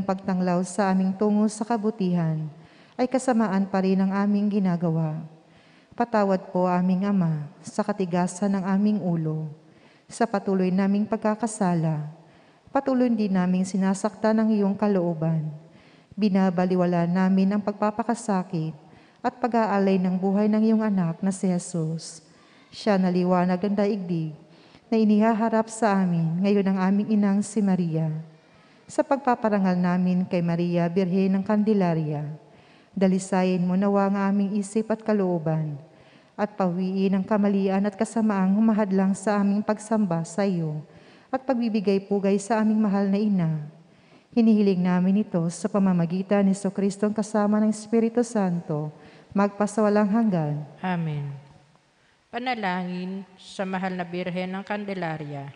iyong pagtanglaw sa aming tungo sa kabutihan, ay kasamaan pa rin ang aming ginagawa. Patawad po aming Ama sa katigasan ng aming ulo, sa patuloy naming pagkakasala, patuloy din naming sinasakta ng iyong kalooban. Binabaliwala namin ang pagpapakasakit at pag-aalay ng buhay ng iyong anak na si Jesus. Siya na liwanag ng daigdig na inihaharap sa amin ngayon ng aming inang si Maria sa pagpaparangal namin kay Maria Birhen ng Candelaria. Dalisayin mo nawa ang aming isip at kalooban, at pawiin ang kamalian at kasamaang humahadlang sa aming pagsamba sa iyo, at pagbibigay pugay sa aming mahal na ina. Hinihiling namin ito sa pamamagitan ni Kristo kasama ng Espiritu Santo, magpasawalang hanggan. Amen. Panalangin sa mahal na Birhen ng Candelaria.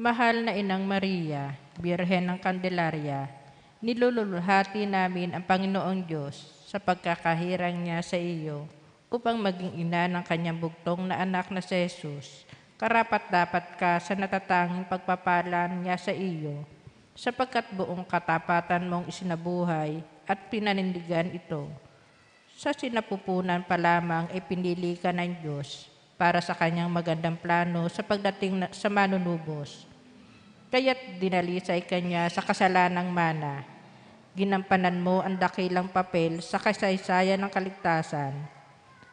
Mahal na Inang Maria, Birhen ng Candelaria, nilululuhati namin ang Panginoong Diyos sa pagkakahirang niya sa iyo upang maging ina ng kanyang bugtong na anak na si Jesus. Karapat dapat ka sa natatanging pagpapala niya sa iyo, sapagkat buong katapatan mong isinabuhay at pinanindigan ito. Sa sinapupunan pa lamang ay pinili ka ng Diyos para sa kanyang magandang plano sa pagdating na, sa manunubos Kaya't dinalisay kanya sa kasalanang mana. Ginampanan mo ang dakilang papel sa kasaysayan ng kaligtasan.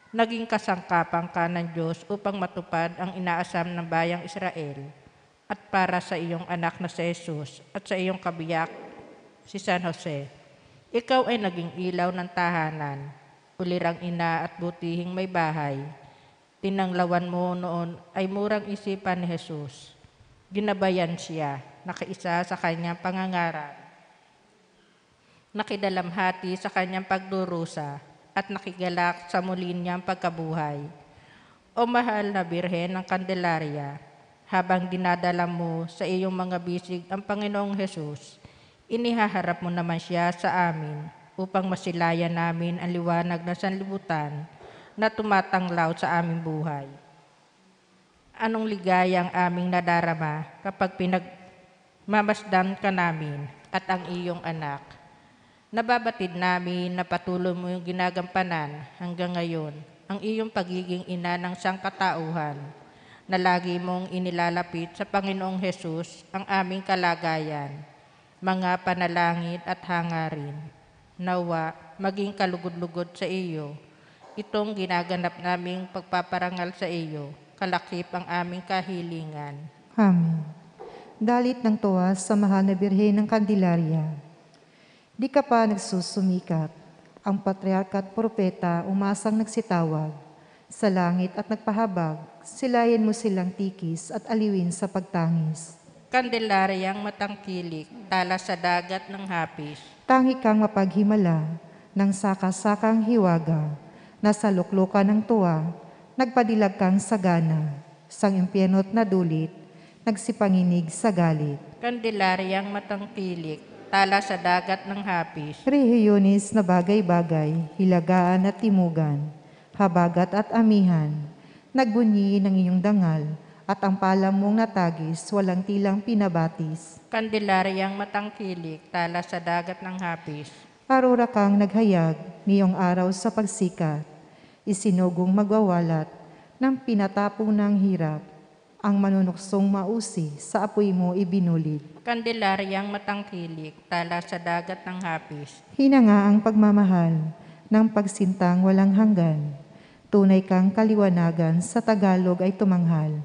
Naging kasangkapan ka ng Diyos upang matupad ang inaasam ng bayang Israel at para sa iyong anak na si Jesus at sa iyong kabiyak si San Jose. Ikaw ay naging ilaw ng tahanan, ulirang ina at butihing may bahay. Tinanglawan mo noon ay murang isipan ni Jesus Ginabayan siya, nakaisa sa kanyang pangangarap. Nakidalamhati sa kanyang pagdurusa at nakigalak sa muli niyang pagkabuhay. O mahal na Birhen ng Candelaria, habang dinadala mo sa iyong mga bisig ang Panginoong Hesus, inihaharap mo naman siya sa amin upang masilayan namin ang liwanag ng sanlibutan na tumatanglaw sa aming buhay anong ligaya ang aming nadarama kapag pinagmamasdan ka namin at ang iyong anak. Nababatid namin na patuloy mo yung ginagampanan hanggang ngayon ang iyong pagiging ina ng sangkatauhan na lagi mong inilalapit sa Panginoong Hesus ang aming kalagayan, mga panalangin at hangarin. Nawa, maging kalugod-lugod sa iyo itong ginaganap naming pagpaparangal sa iyo kalakip ang aming kahilingan. Amen. Dalit ng tuwa sa mahal na Birhen ng Kandilarya. Di ka pa nagsusumikat. Ang patriarka at propeta umasang nagsitawag. Sa langit at nagpahabag, silayan mo silang tikis at aliwin sa pagtangis. ang matangkilik, tala sa dagat ng hapis. Tangi kang mapaghimala, ng sakasakang hiwaga, nasa luklukan ng tuwa, nagpadilag kang sagana, sang impyeno't nadulit, nagsipanginig sa galit. Kandelaryang matangkilik, tala sa dagat ng hapis. Rehiyonis na bagay-bagay, hilagaan at timugan, habagat at amihan, nagbunyi ng iyong dangal, at ang palam mong natagis, walang tilang pinabatis. Kandilaryang matangkilik, tala sa dagat ng hapis. Arura kang naghayag, niyong araw sa pagsikat, isinugong magwawalat ng pinatapong ng hirap, ang manunuksong mausi sa apoy mo ibinulid. Kandelaryang matangkilik, tala sa dagat ng hapis. Hinanga ang pagmamahal ng pagsintang walang hanggan. Tunay kang kaliwanagan sa Tagalog ay tumanghal.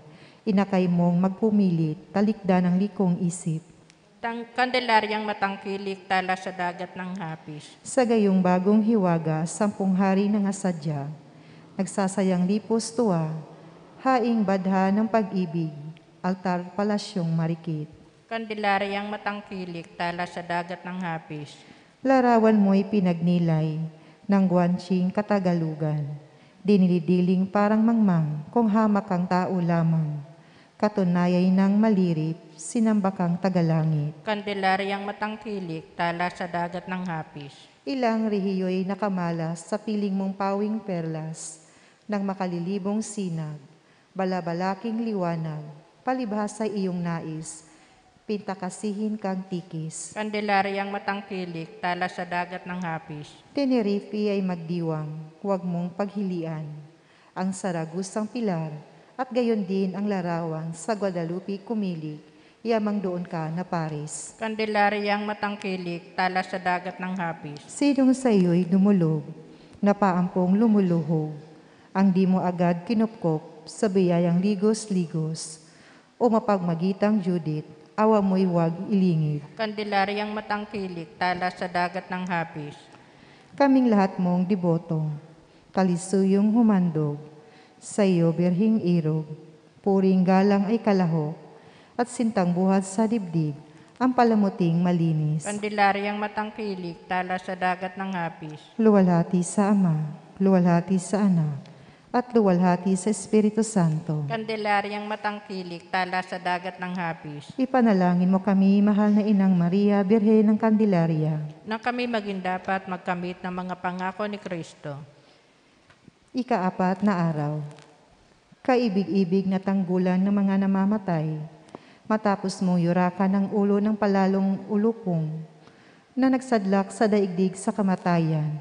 Inakay mong magpumilit, talikda ng likong isip. Tang kandelaryang matangkilik, tala sa dagat ng hapis. Sa gayong bagong hiwaga, sampung hari ng asadya nagsasayang lipos tua, haing badha ng pag-ibig, altar palasyong marikit. Kandelaryang matangkilik, tala sa dagat ng hapis. Larawan mo'y pinagnilay, ng guanching katagalugan. Dinilidiling parang mangmang, kung hamak ang tao lamang. Katunayay ng malirip, sinambakang tagalangit. Kandelaryang matangkilik, tala sa dagat ng hapis. Ilang rihiyo'y nakamalas sa piling mong pawing perlas, ng makalilibong sinag, balabalaking liwanag, palibhasa sa iyong nais, pintakasihin kang tikis. Kandelaryang matangkilik, tala sa dagat ng hapis. Tenerife ay magdiwang, huwag mong paghilian. Ang saragusang pilar, at gayon din ang larawan sa Guadalupe kumilig, yamang doon ka na Paris. Kandelaryang matangkilik, tala sa dagat ng hapis. Sinong sa iyo'y dumulog, na paampong lumuluhog, ang di mo agad kinupkop sa biyayang ligos-ligos. O mapagmagitang Judith, awa mo'y huwag ilingit. Kandilaryang matangkilik, tala sa dagat ng hapis. Kaming lahat mong deboto, talisuyong humandog, sa iyo birhing irog, puring galang ay kalaho, at sintang buhat sa dibdib, ang palamuting malinis. Kandilaryang matangkilik, tala sa dagat ng hapis. Luwalhati sa Ama, luwalhati sa Anak, at luwalhati sa Espiritu Santo. Kandelaryang matangkilik, tala sa dagat ng habis. Ipanalangin mo kami, mahal na Inang Maria, Birhe ng Kandelarya. Nang kami maging dapat magkamit ng mga pangako ni Kristo. Ikaapat na araw. Kaibig-ibig na tanggulan ng mga namamatay. Matapos mong yurakan ng ulo ng palalong ulupong na nagsadlak sa daigdig sa kamatayan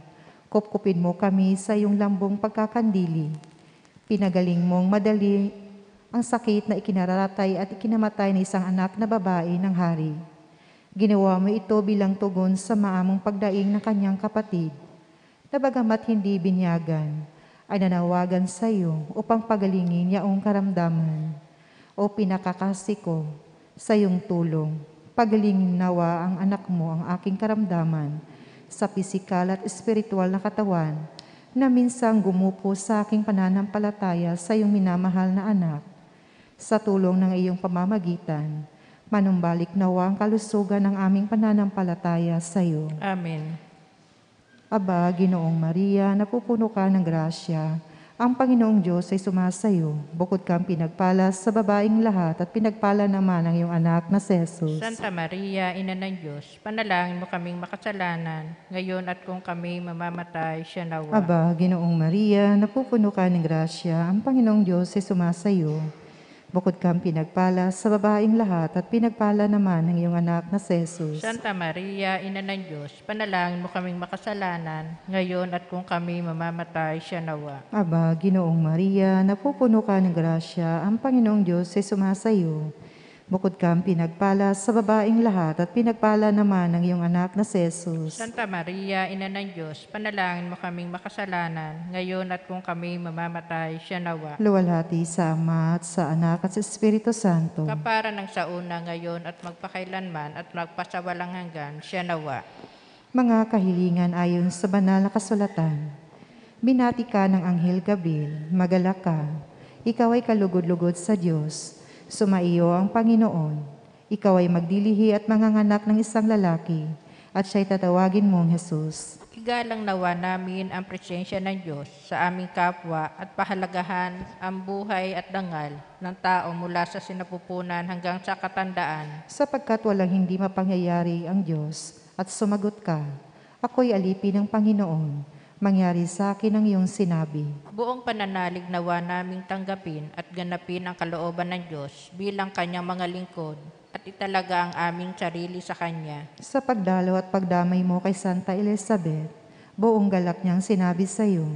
Kupkupin mo kami sa iyong lambong pagkakandili. Pinagaling mong madali ang sakit na ikinararatay at ikinamatay ng isang anak na babae ng hari. Ginawa mo ito bilang tugon sa maamong pagdaing ng kanyang kapatid, na bagamat hindi binyagan, ay nanawagan sa iyo upang pagalingin yaong karamdaman. O pinakakasiko, sa iyong tulong, pagalingin nawa ang anak mo ang aking karamdaman, sa pisikal at espiritual na katawan na minsang gumupo sa aking pananampalataya sa iyong minamahal na anak. Sa tulong ng iyong pamamagitan, manumbalik nawa ang kalusugan ng aming pananampalataya sa iyo. Amen. Aba, Ginoong Maria, napupuno ka ng grasya. Ang Panginoong Diyos ay sumasayo, bukod kang pinagpala sa babaeng lahat at pinagpala naman ang iyong anak na si Santa Maria, Ina ng Diyos, panalangin mo kaming makasalanan, ngayon at kung kami mamamatay, siya nawa. Aba, Ginoong Maria, napupuno ka ng grasya, ang Panginoong Diyos ay sumasayo. Bukod kang pinagpala sa babaeng lahat at pinagpala naman ang iyong anak na si Jesus. Santa Maria, Ina ng Diyos, panalangin mo kaming makasalanan, ngayon at kung kami mamamatay siya nawa. Aba, Ginoong Maria, napupuno ka ng grasya, ang Panginoong Diyos ay sumasayo. Bukod kang pinagpala sa babaing lahat at pinagpala naman ang iyong anak na si Jesus. Santa Maria, Ina ng Diyos, panalangin mo kaming makasalanan, ngayon at kung kami mamamatay, siya nawa. Luwalhati sa Ama at sa Anak at sa Espiritu Santo. Kapara ng sa una ngayon at magpakailanman at magpasawalang hanggan, siya nawa. Mga kahilingan ayon sa banal na kasulatan, binati ka ng Anghel Gabriel, magalak ka, ikaw ay kalugod-lugod sa Diyos, Sumaiyo ang Panginoon. Ikaw ay magdilihi at manganganak ng isang lalaki, at siya'y tatawagin mong Jesus. Igalang nawa namin ang presensya ng Diyos sa aming kapwa at pahalagahan ang buhay at dangal ng tao mula sa sinapupunan hanggang sa katandaan. Sapagkat walang hindi mapangyayari ang Diyos, at sumagot ka, ako'y alipin ng Panginoon mangyari sa akin ang iyong sinabi. Buong pananalig nawa naming tanggapin at ganapin ang kalooban ng Diyos bilang kanyang mga lingkod at italaga ang aming sarili sa Kanya. Sa pagdalo at pagdamay mo kay Santa Elizabeth, buong galak niyang sinabi sa iyo,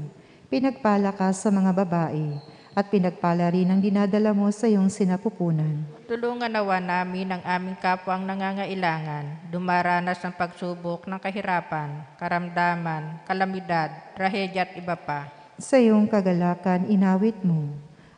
pinagpala ka sa mga babae at pinagpala rin ang dinadala mo sa iyong sinapupunan. Tulungan nawa namin ang aming kapwang nangangailangan, dumaranas ng pagsubok ng kahirapan, karamdaman, kalamidad, trahedya at iba pa. Sa iyong kagalakan, inawit mo.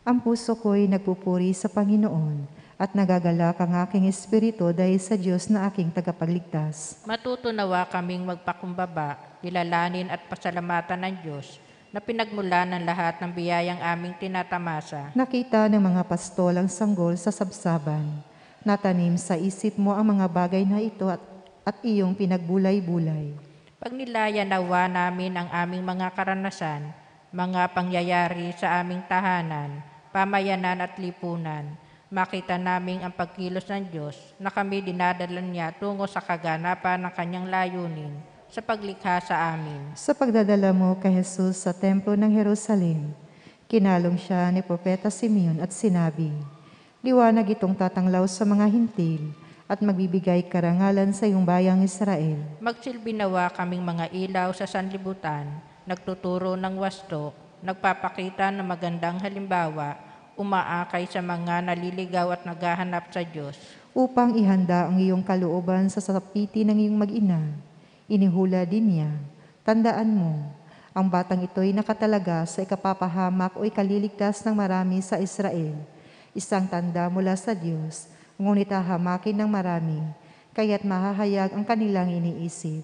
Ang puso ko'y nagpupuri sa Panginoon at nagagalak ang aking espiritu dahil sa Diyos na aking tagapagligtas. Matutunawa kaming magpakumbaba, dilalanin at pasalamatan ng Diyos na pinagmula ng lahat ng biyayang aming tinatamasa. Nakita ng mga pastol ang sanggol sa sabsaban. Natanim sa isip mo ang mga bagay na ito at, at iyong pinagbulay-bulay. Pagnilaya nawa namin ang aming mga karanasan, mga pangyayari sa aming tahanan, pamayanan at lipunan, makita namin ang pagkilos ng Diyos na kami dinadala niya tungo sa kaganapan ng kanyang layunin sa paglikha sa amin. Sa pagdadala mo kay Jesus sa templo ng Jerusalem, kinalong siya ni Propeta Simeon at sinabi, Liwanag itong tatanglaw sa mga hintil at magbibigay karangalan sa iyong bayang Israel. Magsilbi nawa kaming mga ilaw sa sanlibutan, nagtuturo ng wasto, nagpapakita ng magandang halimbawa, umaakay sa mga naliligaw at naghahanap sa Diyos. Upang ihanda ang iyong kalooban sa sapiti ng iyong mag-ina Inihula din niya, Tandaan mo, ang batang ito'y nakatalaga sa ikapapahamak o ikaliligtas ng marami sa Israel. Isang tanda mula sa Diyos, ngunit hahamakin ng marami, kaya't mahahayag ang kanilang iniisip.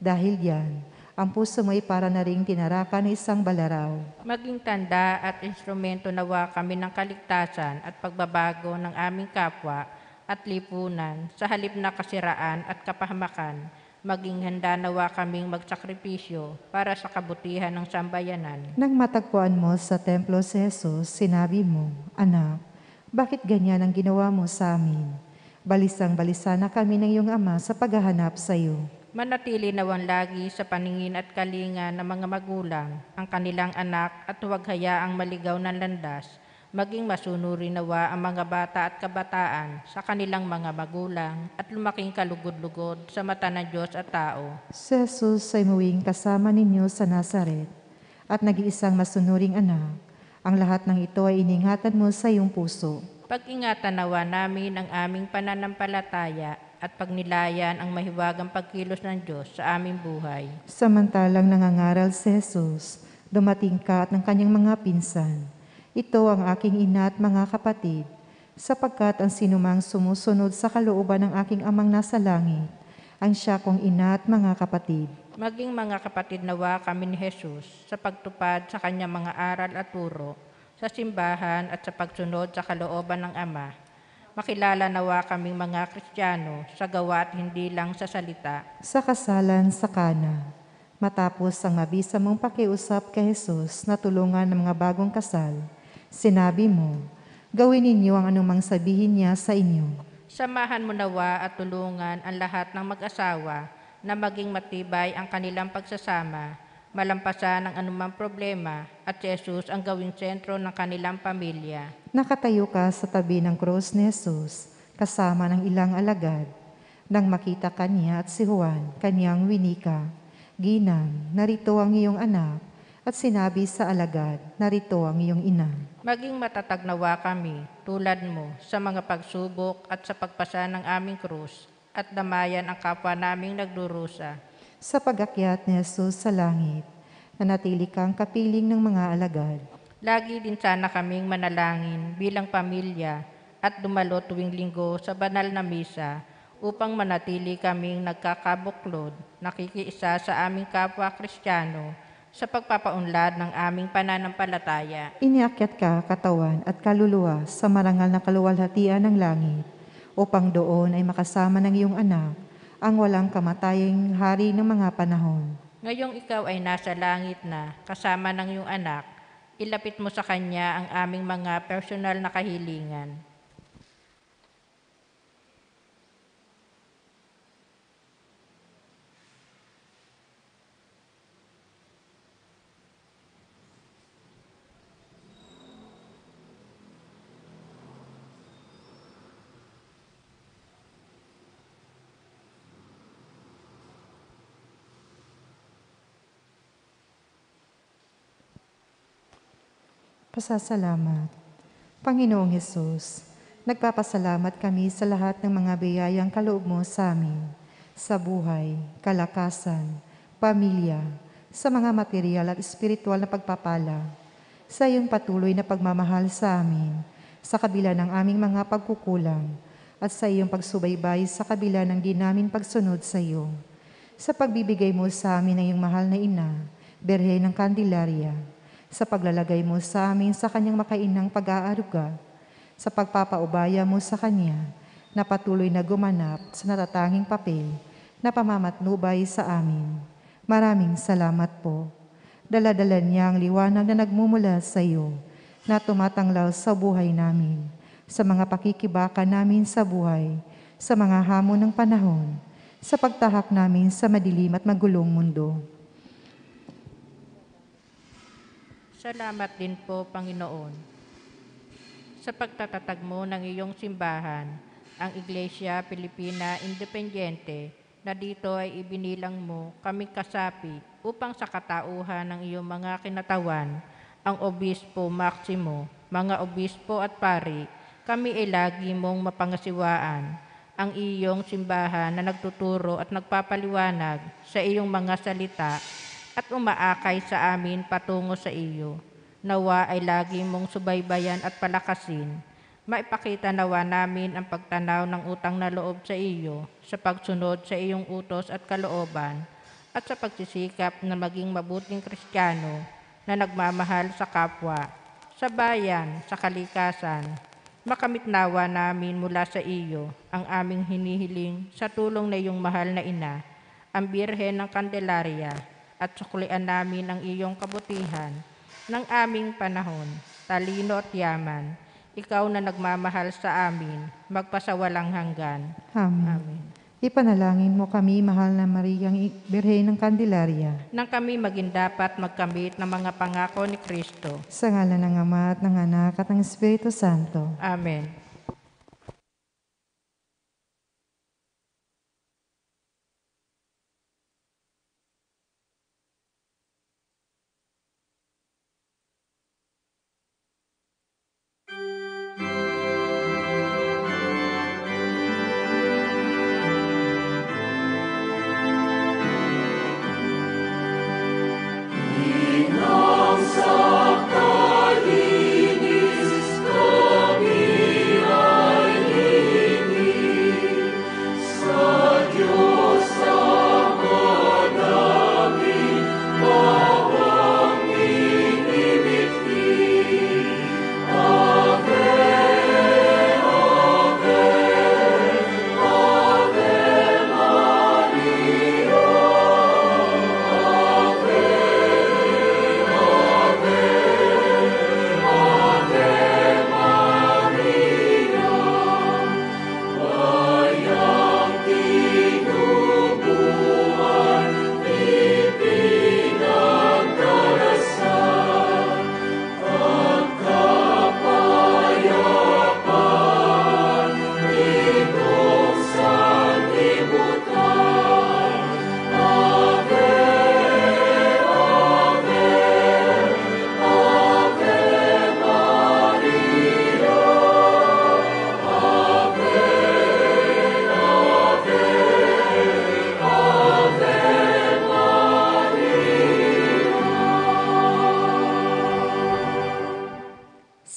Dahil diyan, ang puso mo'y para na ring tinarakan ng isang balaraw. Maging tanda at instrumento nawa kami ng kaligtasan at pagbabago ng aming kapwa at lipunan sa halip na kasiraan at kapahamakan maging handa nawa kaming magsakripisyo para sa kabutihan ng sambayanan. Nang matagpuan mo sa templo si Jesus, sinabi mo, Anak, bakit ganyan ang ginawa mo sa amin? Balisang balisa na kami ng iyong ama sa paghahanap sa iyo. Manatili nawan lagi sa paningin at kalinga ng mga magulang, ang kanilang anak at huwag hayaang maligaw ng landas maging masunuri nawa ang mga bata at kabataan sa kanilang mga magulang at lumaking kalugod-lugod sa mata ng Diyos at tao. Si Jesus ay muwing kasama ninyo sa Nazaret at nag-iisang masunuring anak. Ang lahat ng ito ay iningatan mo sa iyong puso. Pag-ingatan nawa namin ang aming pananampalataya at pagnilayan ang mahiwagang pagkilos ng Diyos sa aming buhay. Samantalang nangangaral si Jesus, dumating ka at ng kanyang mga pinsan ito ang aking ina at mga kapatid, sapagkat ang sinumang sumusunod sa kalooban ng aking amang nasa langit, ang siya kong ina at mga kapatid. Maging mga kapatid nawa kami ni Jesus sa pagtupad sa kanyang mga aral at turo, sa simbahan at sa pagsunod sa kalooban ng Ama. Makilala nawa kaming mga Kristiyano sa gawa at hindi lang sa salita. Sa kasalan sa kana. Matapos ang mabisa mong pakiusap kay Jesus na tulungan ng mga bagong kasal, Sinabi mo, gawin ninyo ang anumang sabihin niya sa inyo. Samahan mo nawa at tulungan ang lahat ng mag-asawa na maging matibay ang kanilang pagsasama, malampasan ang anumang problema at si Jesus ang gawing sentro ng kanilang pamilya. Nakatayo ka sa tabi ng krus ni Jesus kasama ng ilang alagad. Nang makita kanya at si Juan, kanyang winika, Ginang, narito ang iyong anak, at sinabi sa alagad, narito ang iyong ina. Maging matatag nawa kami, tulad mo, sa mga pagsubok at sa pagpasa ng aming krus, at damayan ang kapwa naming nagdurusa. Sa pagakyat ni Jesus sa langit, nanatili kang kapiling ng mga alagad. Lagi din sana kaming manalangin bilang pamilya at dumalo tuwing linggo sa banal na misa upang manatili kaming nagkakabuklod, nakikiisa sa aming kapwa Kristiyano, sa pagpapaunlad ng aming pananampalataya. Iniakyat ka, katawan at kaluluwa sa marangal na kaluwalhatian ng langit, upang doon ay makasama ng iyong anak, ang walang kamatayang hari ng mga panahon. Ngayong ikaw ay nasa langit na, kasama ng iyong anak, ilapit mo sa kanya ang aming mga personal na kahilingan Pasasalamat. Panginoong Hesus, nagpapasalamat kami sa lahat ng mga biyayang kaloob mo sa amin, sa buhay, kalakasan, pamilya, sa mga material at espiritual na pagpapala, sa iyong patuloy na pagmamahal sa amin, sa kabila ng aming mga pagkukulang, at sa iyong pagsubaybay sa kabila ng di namin pagsunod sa iyo. Sa pagbibigay mo sa amin ng iyong mahal na ina, Berhe ng Candelaria, sa paglalagay mo sa amin sa kanyang makainang pag-aaruga, sa pagpapaubaya mo sa kanya na patuloy na gumanap sa natatanging papel na pamamatnubay sa amin. Maraming salamat po. Daladala niya ang liwanag na nagmumula sa iyo na tumatanglaw sa buhay namin, sa mga pakikibaka namin sa buhay, sa mga hamon ng panahon, sa pagtahak namin sa madilim at magulong mundo. Salamat din po, Panginoon, sa pagtatatag mo ng iyong simbahan, ang Iglesia Pilipina Independiente, na dito ay ibinilang mo kami kasapi upang sa katauhan ng iyong mga kinatawan, ang Obispo Maximo, mga obispo at pari, kami ay lagi mong mapangasiwaan ang iyong simbahan na nagtuturo at nagpapaliwanag sa iyong mga salita at umaakay sa amin patungo sa iyo. Nawa ay lagi mong subaybayan at palakasin. Maipakita nawa namin ang pagtanaw ng utang na loob sa iyo sa pagsunod sa iyong utos at kalooban at sa pagsisikap na maging mabuting kristyano na nagmamahal sa kapwa, sa bayan, sa kalikasan, makamit nawa namin mula sa iyo ang aming hinihiling sa tulong na iyong mahal na ina, ang Birhen ng Candelaria, at suklian namin ang iyong kabutihan ng aming panahon, talino at yaman. Ikaw na nagmamahal sa amin, magpasawalang hanggan. Amen. Amen. Ipanalangin mo kami, mahal na Mariyang Birhen ng Candelaria. Nang kami maging dapat magkamit ng mga pangako ni Kristo. Sa ngalan ng Ama at ng Anak at ng Espiritu Santo. Amen.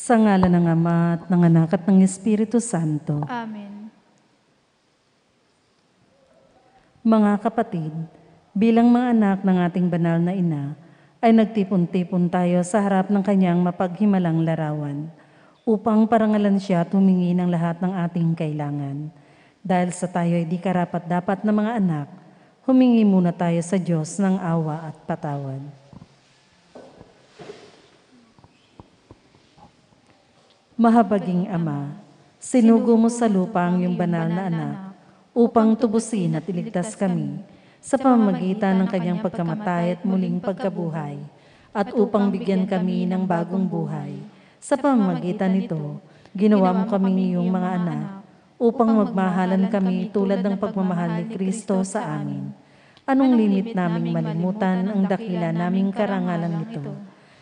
Sa ngala ng Ama at ng Anak at ng Espiritu Santo. Amen. Mga kapatid, bilang mga anak ng ating banal na ina, ay nagtipon-tipon tayo sa harap ng kanyang mapaghimalang larawan upang parangalan siya at humingi ng lahat ng ating kailangan. Dahil sa tayo ay di karapat dapat na mga anak, humingi muna tayo sa Diyos ng awa at patawad. Mahabaging Ama, sinugo mo sa lupa ang iyong banal na anak upang tubusin at iligtas kami sa pamamagitan ng kanyang pagkamatay at muling pagkabuhay at upang bigyan kami ng bagong buhay. Sa pamamagitan nito, ginawa mo kami iyong mga anak upang magmahalan kami tulad ng pagmamahal ni Kristo sa amin. Anong limit naming malimutan ang dakila naming karangalan nito?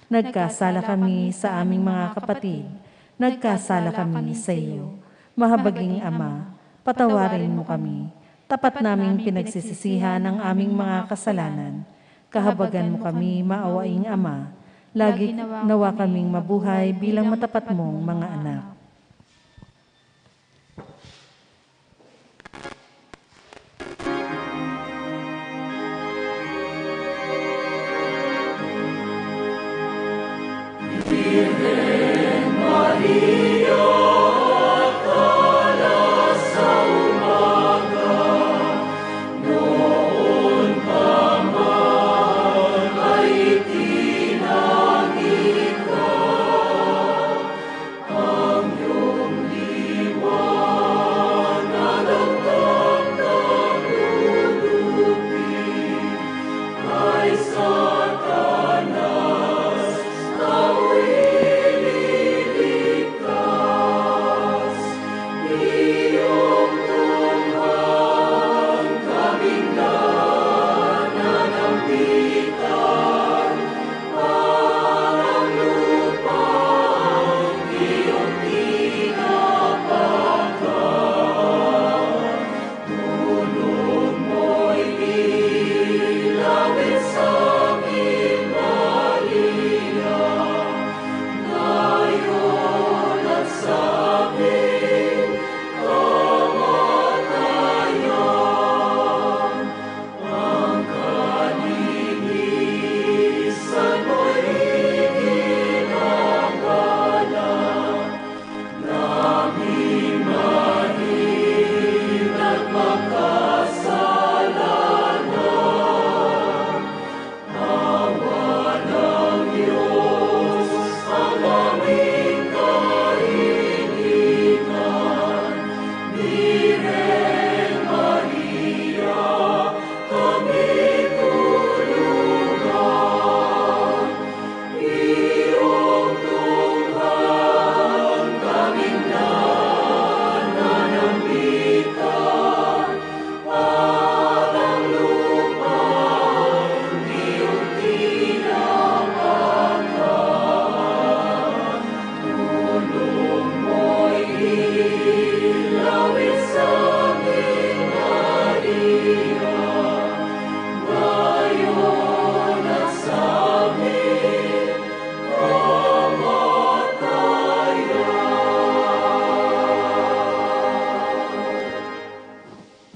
Nagkasala kami sa aming mga kapatid nagkasala kami sa iyo. Mahabaging Ama, patawarin mo kami. Tapat naming pinagsisisihan ang aming mga kasalanan. Kahabagan mo kami, maawaing Ama. Lagi nawa kaming mabuhay bilang matapat mong mga anak.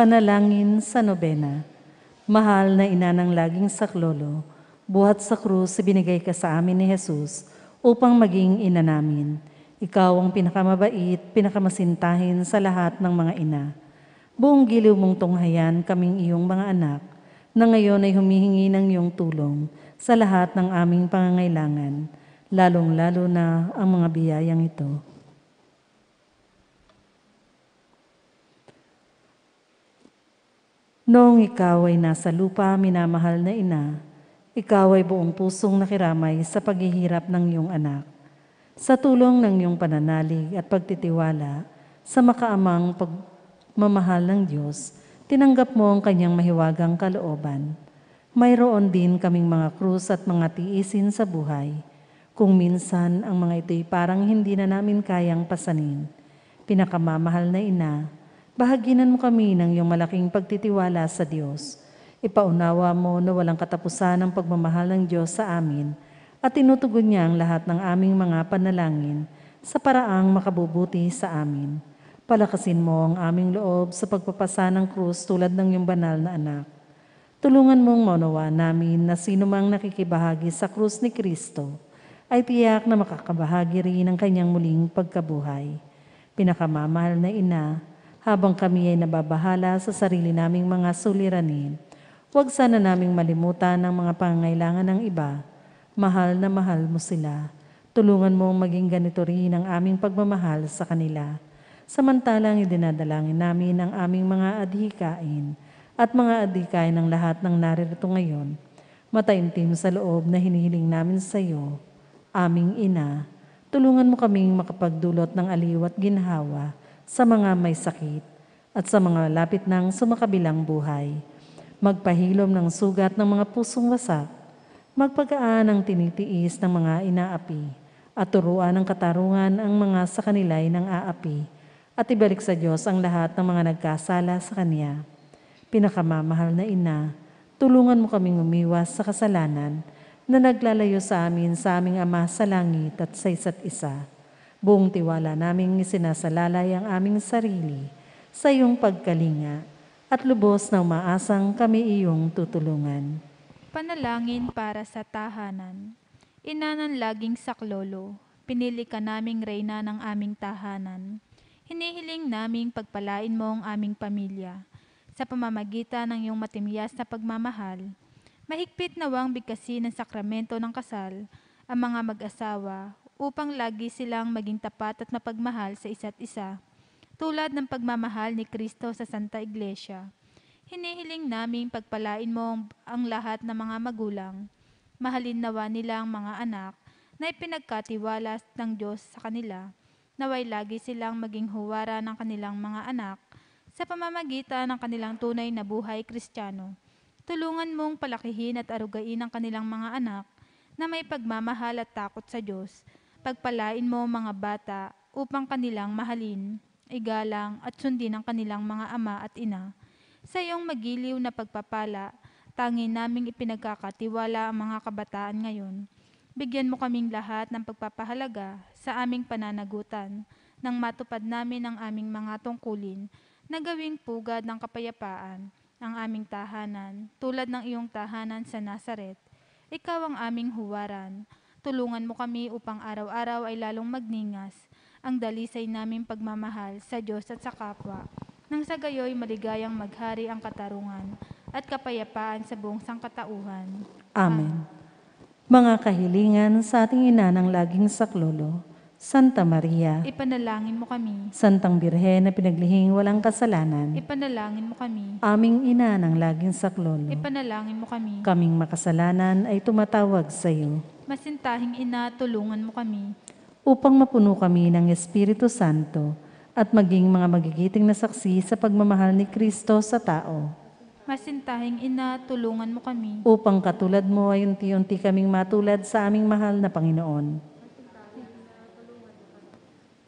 Panalangin sa nobena. Mahal na ina ng laging saklolo, buhat sa krus ibinigay ka sa amin ni Jesus upang maging ina namin. Ikaw ang pinakamabait, pinakamasintahin sa lahat ng mga ina. Buong giliw mong tunghayan kaming iyong mga anak na ngayon ay humihingi ng iyong tulong sa lahat ng aming pangangailangan, lalong-lalo na ang mga biyayang ito Noong ikaw ay nasa lupa, minamahal na ina, ikaw ay buong pusong nakiramay sa paghihirap ng iyong anak. Sa tulong ng iyong pananalig at pagtitiwala sa makaamang pagmamahal ng Diyos, tinanggap mo ang kanyang mahiwagang kalooban. Mayroon din kaming mga krus at mga tiisin sa buhay. Kung minsan ang mga ito'y parang hindi na namin kayang pasanin. Pinakamamahal na ina, Bahaginan mo kami ng iyong malaking pagtitiwala sa Diyos. Ipaunawa mo na walang katapusan ang pagmamahal ng Diyos sa amin at tinutugon niya ang lahat ng aming mga panalangin sa paraang makabubuti sa amin. Palakasin mo ang aming loob sa pagpapasa ng krus tulad ng iyong banal na anak. Tulungan mong maunawa namin na sino mang nakikibahagi sa krus ni Kristo ay tiyak na makakabahagi rin ng kanyang muling pagkabuhay. Pinakamamahal na ina, habang kami ay nababahala sa sarili naming mga suliranin. Huwag sana naming malimutan ang mga pangangailangan ng iba. Mahal na mahal mo sila. Tulungan mo maging ganito rin ang aming pagmamahal sa kanila. Samantalang idinadalangin namin ang aming mga adhikain at mga adhikain ng lahat ng naririto ngayon. Mataimtim sa loob na hinihiling namin sa iyo, aming ina, tulungan mo kaming makapagdulot ng aliw at ginhawa sa mga may sakit, at sa mga lapit ng sumakabilang buhay. Magpahilom ng sugat ng mga pusong wasak, magpagaan ng tinitiis ng mga inaapi, at turuan ng katarungan ang mga sa kanila'y nang aapi, at ibalik sa Diyos ang lahat ng mga nagkasala sa Kanya. Pinakamamahal na Ina, tulungan mo kaming umiwas sa kasalanan na naglalayo sa amin sa aming Ama sa langit at sa isa't isa Buong tiwala naming isinasalalay ang aming sarili sa iyong pagkalinga at lubos na umaasang kami iyong tutulungan. Panalangin para sa tahanan. Inanan laging saklolo, pinili ka naming reyna ng aming tahanan. Hinihiling naming pagpalain mo ang aming pamilya sa pamamagitan ng iyong matimyas na pagmamahal. Mahigpit nawang bigkasin ng sakramento ng kasal ang mga mag-asawa upang lagi silang maging tapat at mapagmahal sa isa't isa, tulad ng pagmamahal ni Kristo sa Santa Iglesia. Hinihiling naming pagpalain mo ang lahat ng mga magulang. Mahalin nawa nila ang mga anak na ipinagkatiwala ng Diyos sa kanila. Naway lagi silang maging huwara ng kanilang mga anak sa pamamagitan ng kanilang tunay na buhay kristyano. Tulungan mong palakihin at arugain ang kanilang mga anak na may pagmamahal at takot sa Diyos Pagpalain mo mga bata upang kanilang mahalin, igalang at sundin ang kanilang mga ama at ina. Sa iyong magiliw na pagpapala, tangi naming ipinagkakatiwala ang mga kabataan ngayon. Bigyan mo kaming lahat ng pagpapahalaga sa aming pananagutan nang matupad namin ang aming mga tungkulin na gawing pugad ng kapayapaan ang aming tahanan tulad ng iyong tahanan sa Nazaret. Ikaw ang aming huwaran tulungan mo kami upang araw-araw ay lalong magningas ang dalisay naming pagmamahal sa Diyos at sa kapwa. Nang sa gayoy maligayang maghari ang katarungan at kapayapaan sa buong sangkatauhan. Amen. Mga kahilingan sa ating ina ng laging saklolo, Santa Maria, ipanalangin mo kami. Santang Birhen na pinaglihing walang kasalanan, ipanalangin mo kami. Aming ina ng laging saklolo, Ipanalangin mo kami. kaming makasalanan ay tumatawag sa iyo. Masintahing ina, tulungan mo kami. Upang mapuno kami ng Espiritu Santo at maging mga magigiting na saksi sa pagmamahal ni Kristo sa tao. Masintahing ina, tulungan mo kami. Upang katulad mo ay unti-unti kaming matulad sa aming mahal na Panginoon.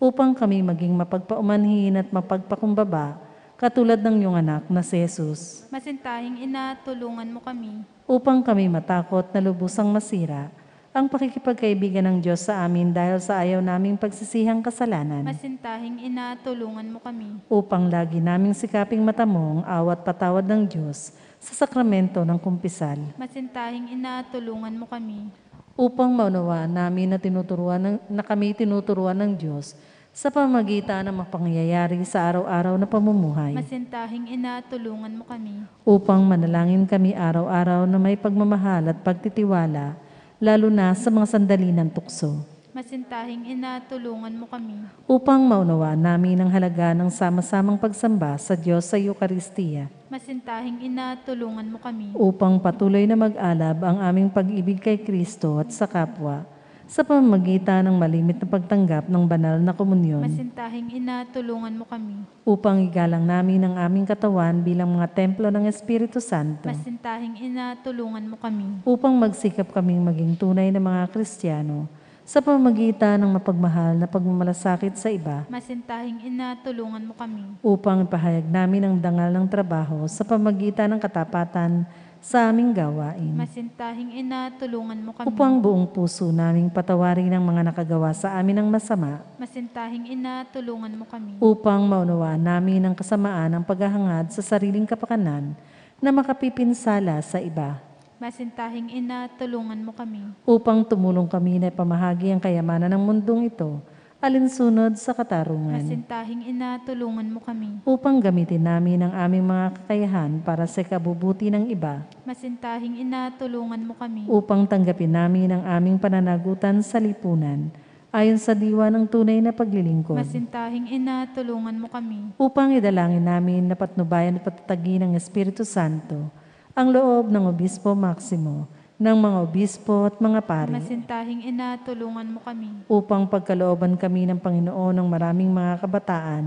Upang kami maging mapagpaumanhin at mapagpakumbaba, katulad ng iyong anak na si Jesus. Masintahing ina, tulungan mo kami. Upang kami matakot na lubusang masira ang pakikipagkaibigan ng Diyos sa amin dahil sa ayaw naming pagsisihang kasalanan. Masintahing ina, tulungan mo kami. Upang lagi naming sikaping matamong awat patawad ng Diyos sa sakramento ng kumpisal. Masintahing ina, tulungan mo kami. Upang maunawa namin na, tinuturuan ng, na kami tinuturuan ng Diyos sa pamagitan ng mapangyayari sa araw-araw na pamumuhay. Masintahing ina, tulungan mo kami. Upang manalangin kami araw-araw na may pagmamahal at pagtitiwala lalo na sa mga sandali ng tukso. Masintahing ina, tulungan mo kami. Upang maunawa namin ang halaga ng sama-samang pagsamba sa Diyos sa Eukaristiya. Masintahing ina, tulungan mo kami. Upang patuloy na mag-alab ang aming pag-ibig kay Kristo at sa kapwa sa pamamagitan ng malimit na pagtanggap ng banal na komunyon. Masintahing ina, tulungan mo kami. Upang igalang namin ang aming katawan bilang mga templo ng Espiritu Santo. Masintahing ina, tulungan mo kami. Upang magsikap kaming maging tunay na mga Kristiyano sa pamagitan ng mapagmahal na pagmamalasakit sa iba. Masintahing ina, tulungan mo kami. Upang ipahayag namin ang dangal ng trabaho sa pamagitan ng katapatan sa aming gawain. Masintahing ina, tulungan mo kami. Upo ang buong puso naming patawarin ang mga nakagawa sa amin ng masama. Masintahing ina, tulungan mo kami. Upang maunawaan namin ang kasamaan ng paghahangad sa sariling kapakanan na makapipinsala sa iba. Masintahing ina, tulungan mo kami. Upang tumulong kami na pamahagi ang kayamanan ng mundong ito alinsunod sa katarungan. Masintahing ina, tulungan mo kami. Upang gamitin namin ang aming mga kakayahan para sa kabubuti ng iba. Masintahing ina, tulungan mo kami. Upang tanggapin namin ang aming pananagutan sa lipunan ayon sa diwa ng tunay na paglilingkod. Masintahing ina, tulungan mo kami. Upang idalangin namin na patnubayan at patatagi ng Espiritu Santo, ang loob ng Obispo Maximo, ng mga obispo at mga pari. Masintahing ina, tulungan mo kami. Upang pagkalooban kami ng Panginoon ng maraming mga kabataan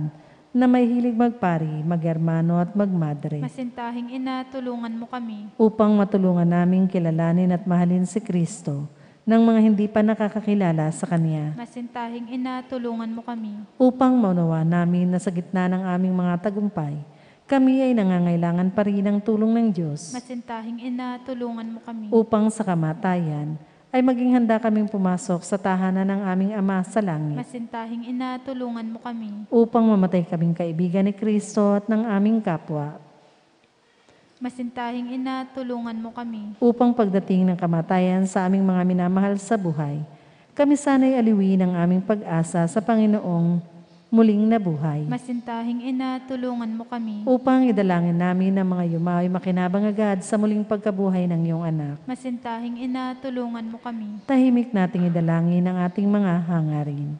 na may hilig magpari, magermano at magmadre. Masintahing ina, tulungan mo kami. Upang matulungan naming kilalanin at mahalin si Kristo ng mga hindi pa nakakakilala sa Kanya. Masintahing ina, tulungan mo kami. Upang maunawa namin na sa gitna ng aming mga tagumpay, kami ay nangangailangan pa rin ng tulong ng Diyos Masintahing ina, tulungan mo kami. upang sa kamatayan ay maging handa kaming pumasok sa tahanan ng aming Ama sa langit Masintahing ina, tulungan mo kami. upang mamatay kaming kaibigan ni Kristo at ng aming kapwa Masintahing ina, tulungan mo kami. upang pagdating ng kamatayan sa aming mga minamahal sa buhay, kami sana'y aliwin ng aming pag-asa sa Panginoong muling nabuhay. Masintahing ina, tulungan mo kami. Upang idalangin namin ang mga yumay makinabang agad sa muling pagkabuhay ng iyong anak. Masintahing ina, tulungan mo kami. Tahimik nating idalangin ang ating mga hangarin.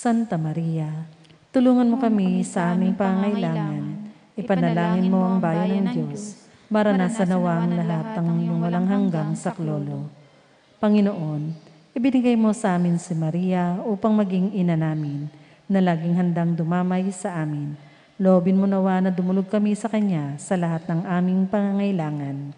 Santa Maria, tulungan mo kami sa aming pangailangan. Ipanalangin mo ang bayan ng Diyos, maranasan nawa ang lahat ng walang hanggang saklolo. Panginoon, ibinigay mo sa amin si Maria upang maging ina namin, na laging handang dumamay sa amin. Loobin mo nawa na dumulog kami sa Kanya sa lahat ng aming pangangailangan.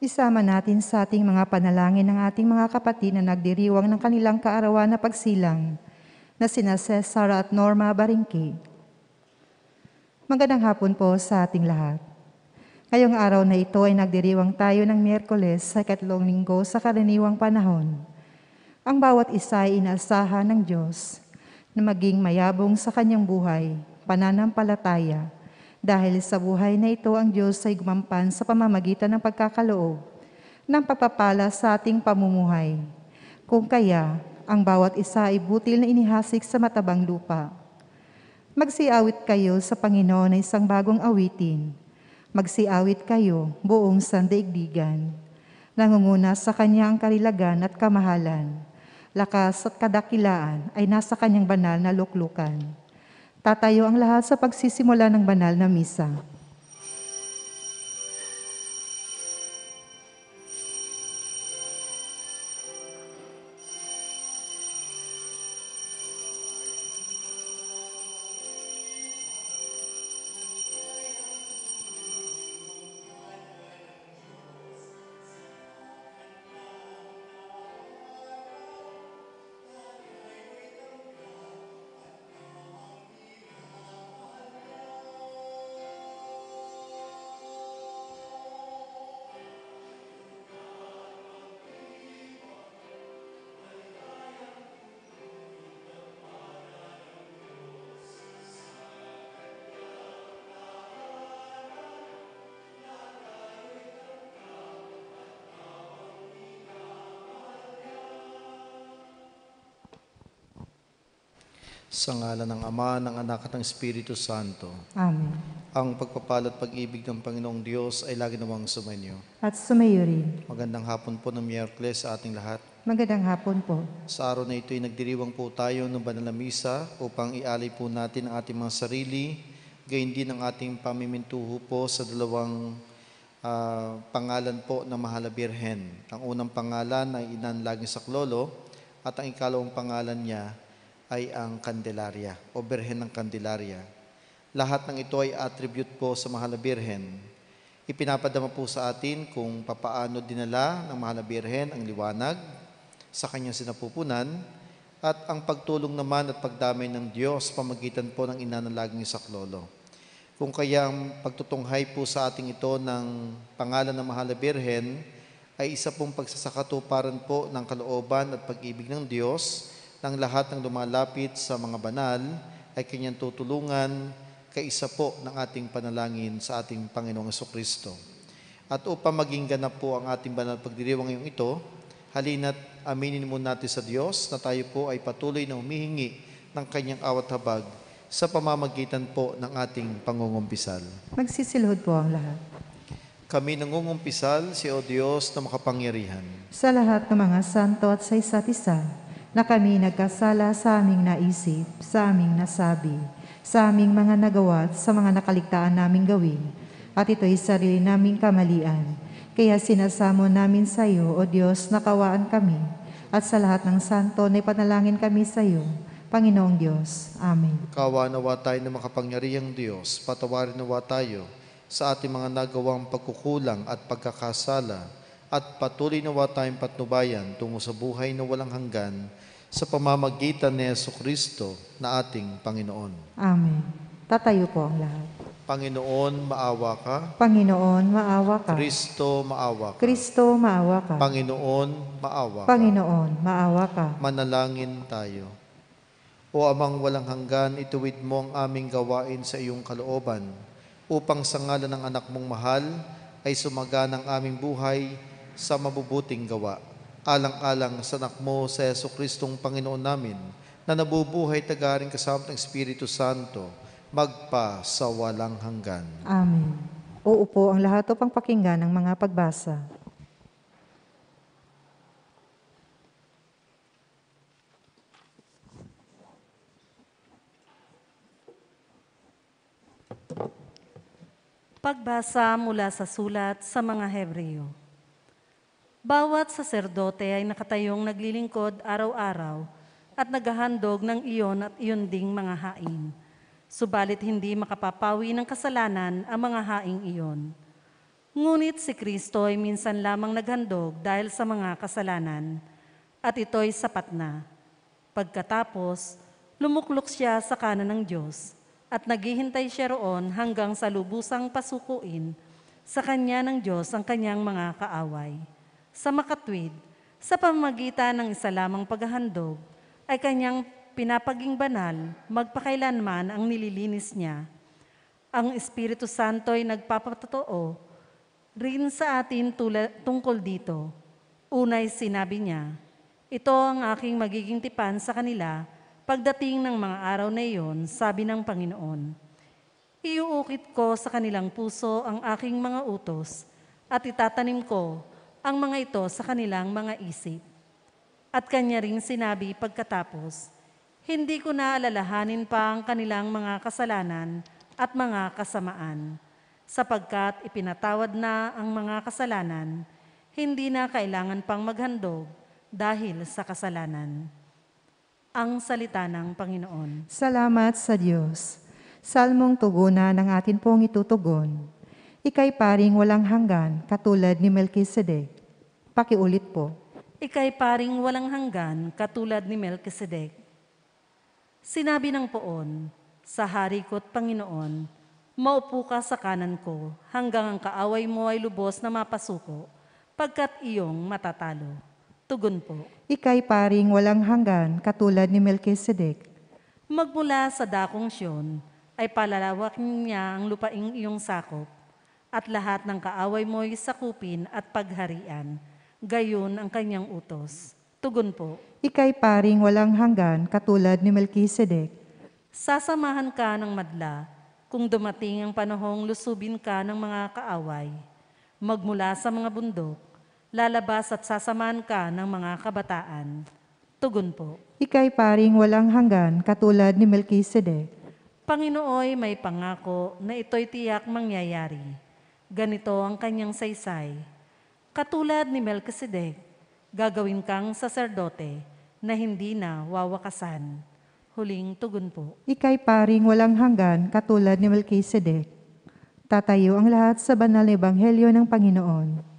Isama natin sa ating mga panalangin ng ating mga kapatid na nagdiriwang ng kanilang kaarawan na pagsilang na sina Cesar at Norma Baringki. Magandang hapon po sa ating lahat. Ngayong araw na ito ay nagdiriwang tayo ng Miyerkules sa katlong linggo sa karaniwang panahon. Ang bawat isa ay inaasahan ng Diyos na maging mayabong sa kanyang buhay, pananampalataya, dahil sa buhay na ito, ang Diyos ay gumampan sa pamamagitan ng pagkakaloob, ng pagpapala sa ating pamumuhay. Kung kaya, ang bawat isa ay butil na inihasik sa matabang lupa. Magsiawit kayo sa Panginoon ng isang bagong awitin. Magsiawit kayo buong sandaigdigan. Nangunguna sa Kanya ang karilagan at kamahalan. Lakas at kadakilaan ay nasa Kanyang banal na luklukan. Tatayo ang lahat sa pagsisimula ng banal na misa. Sa ngala ng Ama, ng Anak at ng Espiritu Santo. Amen. Ang pagpapala pag-ibig ng Panginoong Diyos ay lagi namang sumainyo. At sumayo rin. Magandang hapon po ng Miyerkules sa ating lahat. Magandang hapon po. Sa araw na ito ay nagdiriwang po tayo ng Banal na Misa upang ialay po natin ang ating mga sarili, gayon din ang ating pamimintuho po sa dalawang uh, pangalan po ng Mahal Birhen. Ang unang pangalan ay Inan Laging Saklolo at ang ikalawang pangalan niya ay ang Candelaria o Birhen ng Candelaria. Lahat ng ito ay attribute po sa Mahal na Birhen. Ipinapadama po sa atin kung papaano dinala ng Mahal na Birhen ang liwanag sa kanyang sinapupunan at ang pagtulong naman at pagdamay ng Diyos pamagitan po ng ina ng laging saklolo. Kung kaya ang pagtutunghay po sa ating ito ng pangalan ng Mahal na Birhen ay isa pong pagsasakatuparan po ng kalooban at pag-ibig ng Diyos ng lahat ng lumalapit sa mga banal ay kanyang tutulungan kaisa po ng ating panalangin sa ating Panginoong Kristo. At upang maging ganap po ang ating banal pagdiriwang ngayong ito, halina't aminin muna natin sa Diyos na tayo po ay patuloy na humihingi ng kanyang awat habag sa pamamagitan po ng ating pangungumpisal. Magsisilhod po ang lahat. Kami nangungumpisal si O Diyos na makapangyarihan. Sa lahat ng mga santo at sa isa't isa, na kami nagkasala sa aming naisip, sa aming nasabi, sa aming mga nagawa at sa mga nakaligtaan naming gawin, at ito'y sarili naming kamalian. Kaya sinasamo namin sa iyo, O Diyos, nakawaan kami, at sa lahat ng santo na ipanalangin kami sa iyo, Panginoong Diyos. Amen. Kawa nawa tayo ng makapangyarihang Diyos, patawarin nawa tayo sa ating mga nagawang pagkukulang at pagkakasala, at patuloy na tayong patnubayan tungo sa buhay na walang hanggan sa pamamagitan ni Yeso Kristo na ating Panginoon. Amen. Tatayo po ang lahat. Panginoon, maawa ka. Panginoon, maawa ka. Kristo, maawa ka. Kristo, maawa ka. Panginoon, maawa ka. Panginoon, maawa ka. Manalangin tayo. O Amang walang hanggan, ituwid mo ang aming gawain sa iyong kalooban, upang sa ngalan ng anak mong mahal ay sumaga ng aming buhay sa mabubuting gawa, alang-alang sa mo sa Yeso Kristong Panginoon namin, na nabubuhay tagarin kasama ng Espiritu Santo, magpa sa walang hanggan. Amen. Uupo ang lahat upang pakinggan ang mga pagbasa. Pagbasa mula sa sulat sa mga Hebreo. Bawat saserdote ay nakatayong naglilingkod araw-araw at naghahandog ng iyon at iyon ding mga hain. Subalit hindi makapapawi ng kasalanan ang mga haing iyon. Ngunit si Kristo ay minsan lamang naghandog dahil sa mga kasalanan, at ito'y sapat na. Pagkatapos, lumuklok siya sa kanan ng Diyos, at naghihintay siya roon hanggang sa lubusang pasukuin sa kanya ng Diyos ang kanyang mga kaaway sa makatwid sa pamagitan ng isa lamang paghahandog ay kanyang pinapaging banal magpakailanman ang nililinis niya. Ang Espiritu Santo ay nagpapatotoo rin sa atin tula, tungkol dito. Unay sinabi niya, ito ang aking magiging tipan sa kanila pagdating ng mga araw na iyon, sabi ng Panginoon. Iuukit ko sa kanilang puso ang aking mga utos at itatanim ko ang mga ito sa kanilang mga isip. At kanya rin sinabi pagkatapos, Hindi ko na alalahanin pa ang kanilang mga kasalanan at mga kasamaan, sapagkat ipinatawad na ang mga kasalanan, hindi na kailangan pang maghandog dahil sa kasalanan. Ang salita ng Panginoon. Salamat sa Diyos. Salmong tuguna ng atin pong itutugon. Ikay paring walang hanggan, katulad ni Melchizedek. Pakiulit po. Ikay paring walang hanggan, katulad ni Melchizedek. Sinabi ng poon, sa hari ko't Panginoon, maupo ka sa kanan ko hanggang ang kaaway mo ay lubos na mapasuko, pagkat iyong matatalo. Tugon po. Ikay paring walang hanggan, katulad ni Melchizedek. Magmula sa dakong siyon, ay palalawak niya ang lupaing iyong sakop, at lahat ng kaaway mo'y sakupin at pagharian. Gayon ang kanyang utos. Tugon po. Ikay paring walang hanggan katulad ni Melchizedek. Sasamahan ka ng madla kung dumating ang panahong lusubin ka ng mga kaaway. Magmula sa mga bundok, lalabas at sasamahan ka ng mga kabataan. Tugon po. Ikay paring walang hanggan katulad ni Melchizedek. Panginooy may pangako na ito'y tiyak mangyayari Ganito ang kanyang saysay. Katulad ni Melchizedek, gagawin kang saserdote na hindi na wawakasan. Huling tugon po. Ikay paring walang hanggan katulad ni Melchizedek. Tatayo ang lahat sa banal na ebanghelyo ng Panginoon.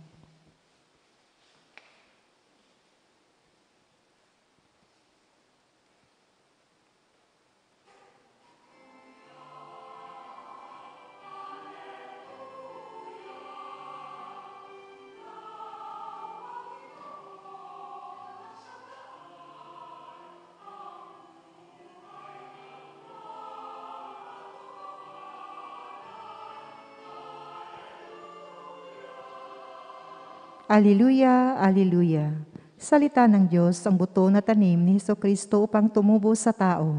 Aleluya, aleluya. Salita ng Diyos ang buto na tanim ni Heso Kristo upang tumubo sa tao.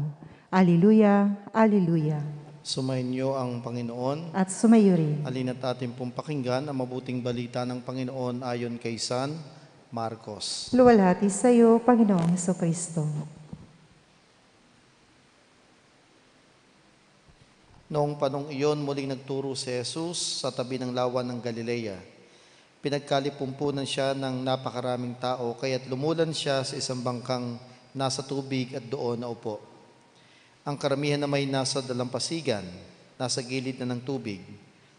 aleluya. Aliluya. Sumainyo ang Panginoon. At sumayo rin. Alina't ating pong pakinggan ang mabuting balita ng Panginoon ayon kay San Marcos. Luwalhati sa iyo, Panginoong Heso Kristo. Noong panong iyon, muling nagturo si Jesus sa tabi ng lawa ng Galilea pinagkalipumpunan siya ng napakaraming tao, kaya't lumulan siya sa isang bangkang nasa tubig at doon na upo. Ang karamihan na may nasa dalampasigan, nasa gilid na ng tubig,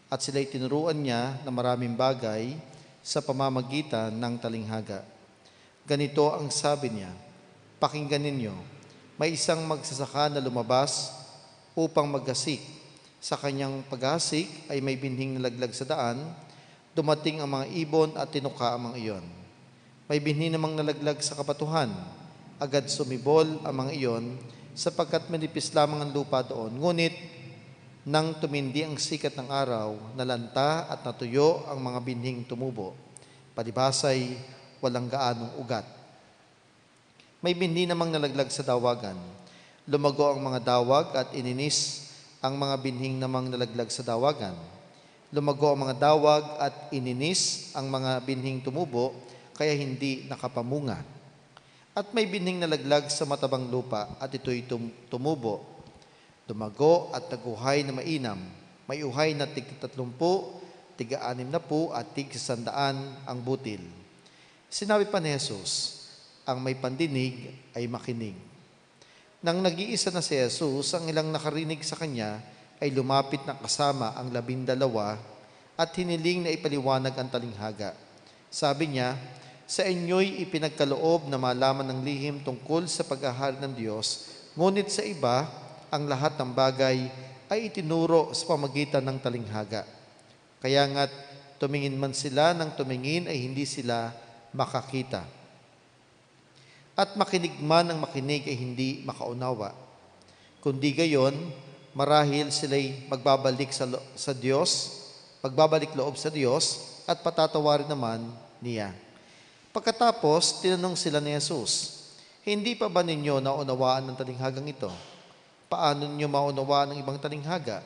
at sila'y tinuruan niya na maraming bagay sa pamamagitan ng talinghaga. Ganito ang sabi niya, Pakinggan ninyo, may isang magsasaka na lumabas upang magkasik. Sa kanyang paghasik ay may binhing nalaglag sa daan, Dumating ang mga ibon at tinuka ang mga iyon. May binhi namang nalaglag sa kapatuhan. Agad sumibol ang mga iyon sapagkat manipis lamang ang lupa doon. Ngunit nang tumindi ang sikat ng araw, nalanta at natuyo ang mga binhing tumubo. Palibasay, walang gaanong ugat. May binhi namang nalaglag sa dawagan. Lumago ang mga dawag at ininis ang mga binhing namang nalaglag sa dawagan Lumago ang mga dawag at ininis ang mga binhing tumubo, kaya hindi nakapamunga. At may binhing nalaglag sa matabang lupa at ito'y tum- tumubo. Dumago at taguhay na mainam. May uhay na tigtatlumpu, tiga na po at tig ang butil. Sinabi pa ni Jesus, ang may pandinig ay makinig. Nang nag-iisa na si Jesus, ang ilang nakarinig sa kanya, ay lumapit na kasama ang labindalawa at hiniling na ipaliwanag ang talinghaga. Sabi niya, sa inyo'y ipinagkaloob na malaman ng lihim tungkol sa pag paghahari ng Diyos, ngunit sa iba, ang lahat ng bagay ay itinuro sa pamagitan ng talinghaga. Kaya nga't tumingin man sila nang tumingin ay hindi sila makakita. At makinig man ang makinig ay hindi makaunawa. Kundi gayon, marahil sila'y magbabalik sa, sa Diyos, magbabalik loob sa Diyos, at patatawarin naman niya. Pagkatapos, tinanong sila ni Jesus, Hindi pa ba ninyo naunawaan ng talinghagang ito? Paano ninyo maunawaan ang ibang talinghaga?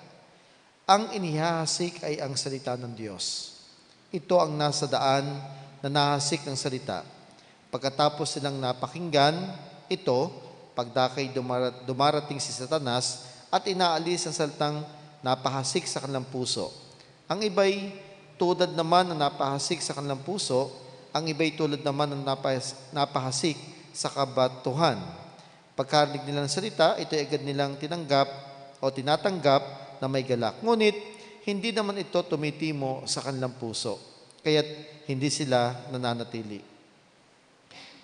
Ang inihahasik ay ang salita ng Diyos. Ito ang nasa daan na nahasik ng salita. Pagkatapos silang napakinggan, ito, pagdakay dumarating si Satanas, at inaalis ang saltang napahasik sa kanilang puso. Ang iba'y tulad naman ng napahasik sa kanilang puso, ang iba'y tulad naman ang napahasik sa kabatuhan. Pagkarinig nila ng salita, ito ay agad nilang tinanggap o tinatanggap na may galak. Ngunit, hindi naman ito tumitimo sa kanilang puso, kaya't hindi sila nananatili.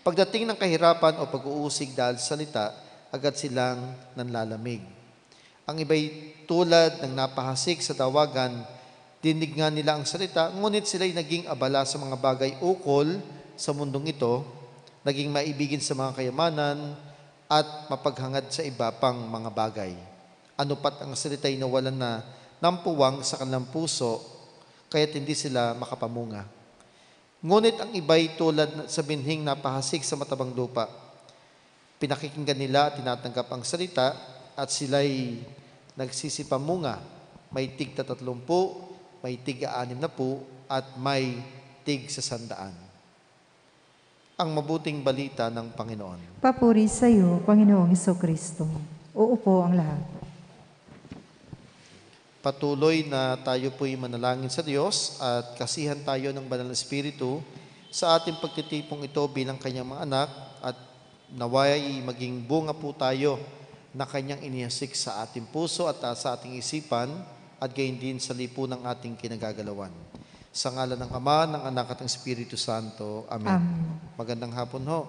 Pagdating ng kahirapan o pag-uusig dahil sa salita, agad silang nanlalamig. Ang iba'y tulad ng napahasik sa tawagan, dinig nga nila ang salita, ngunit sila'y naging abala sa mga bagay ukol sa mundong ito, naging maibigin sa mga kayamanan, at mapaghangad sa iba pang mga bagay. Ano pat ang salita'y nawalan na ng puwang sa kanilang puso, kaya't hindi sila makapamunga. Ngunit ang iba'y tulad sa binhing napahasik sa matabang lupa. Pinakikinggan nila at tinatanggap ang salita, at sila'y nagsisipamunga. May tig tatlumpu, may tig anim na po, at may tig sa sandaan. Ang mabuting balita ng Panginoon. Papuri sa iyo, Panginoong Iso Kristo. Uupo ang lahat. Patuloy na tayo po'y manalangin sa Diyos at kasihan tayo ng Banal na Espiritu sa ating pagtitipong ito bilang kanyang mga anak at naway maging bunga po tayo na kanyang inihasik sa ating puso at ah, sa ating isipan at gayon din sa lipo ng ating kinagagalawan. Sa ngalan ng Ama, ng Anak at ng Espiritu Santo. Amen. Amen. Magandang hapon ho.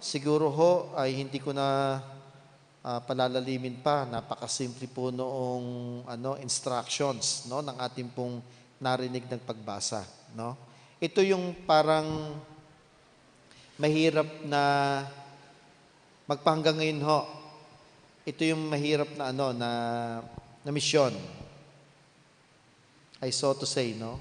Siguro ho ay hindi ko na uh, palalalimin pa. Napakasimple po noong ano, instructions no, ng ating pong narinig ng pagbasa. No? Ito yung parang mahirap na Magpahanggang ngayon ho, ito yung mahirap na ano, na, na misyon. I saw to say, no?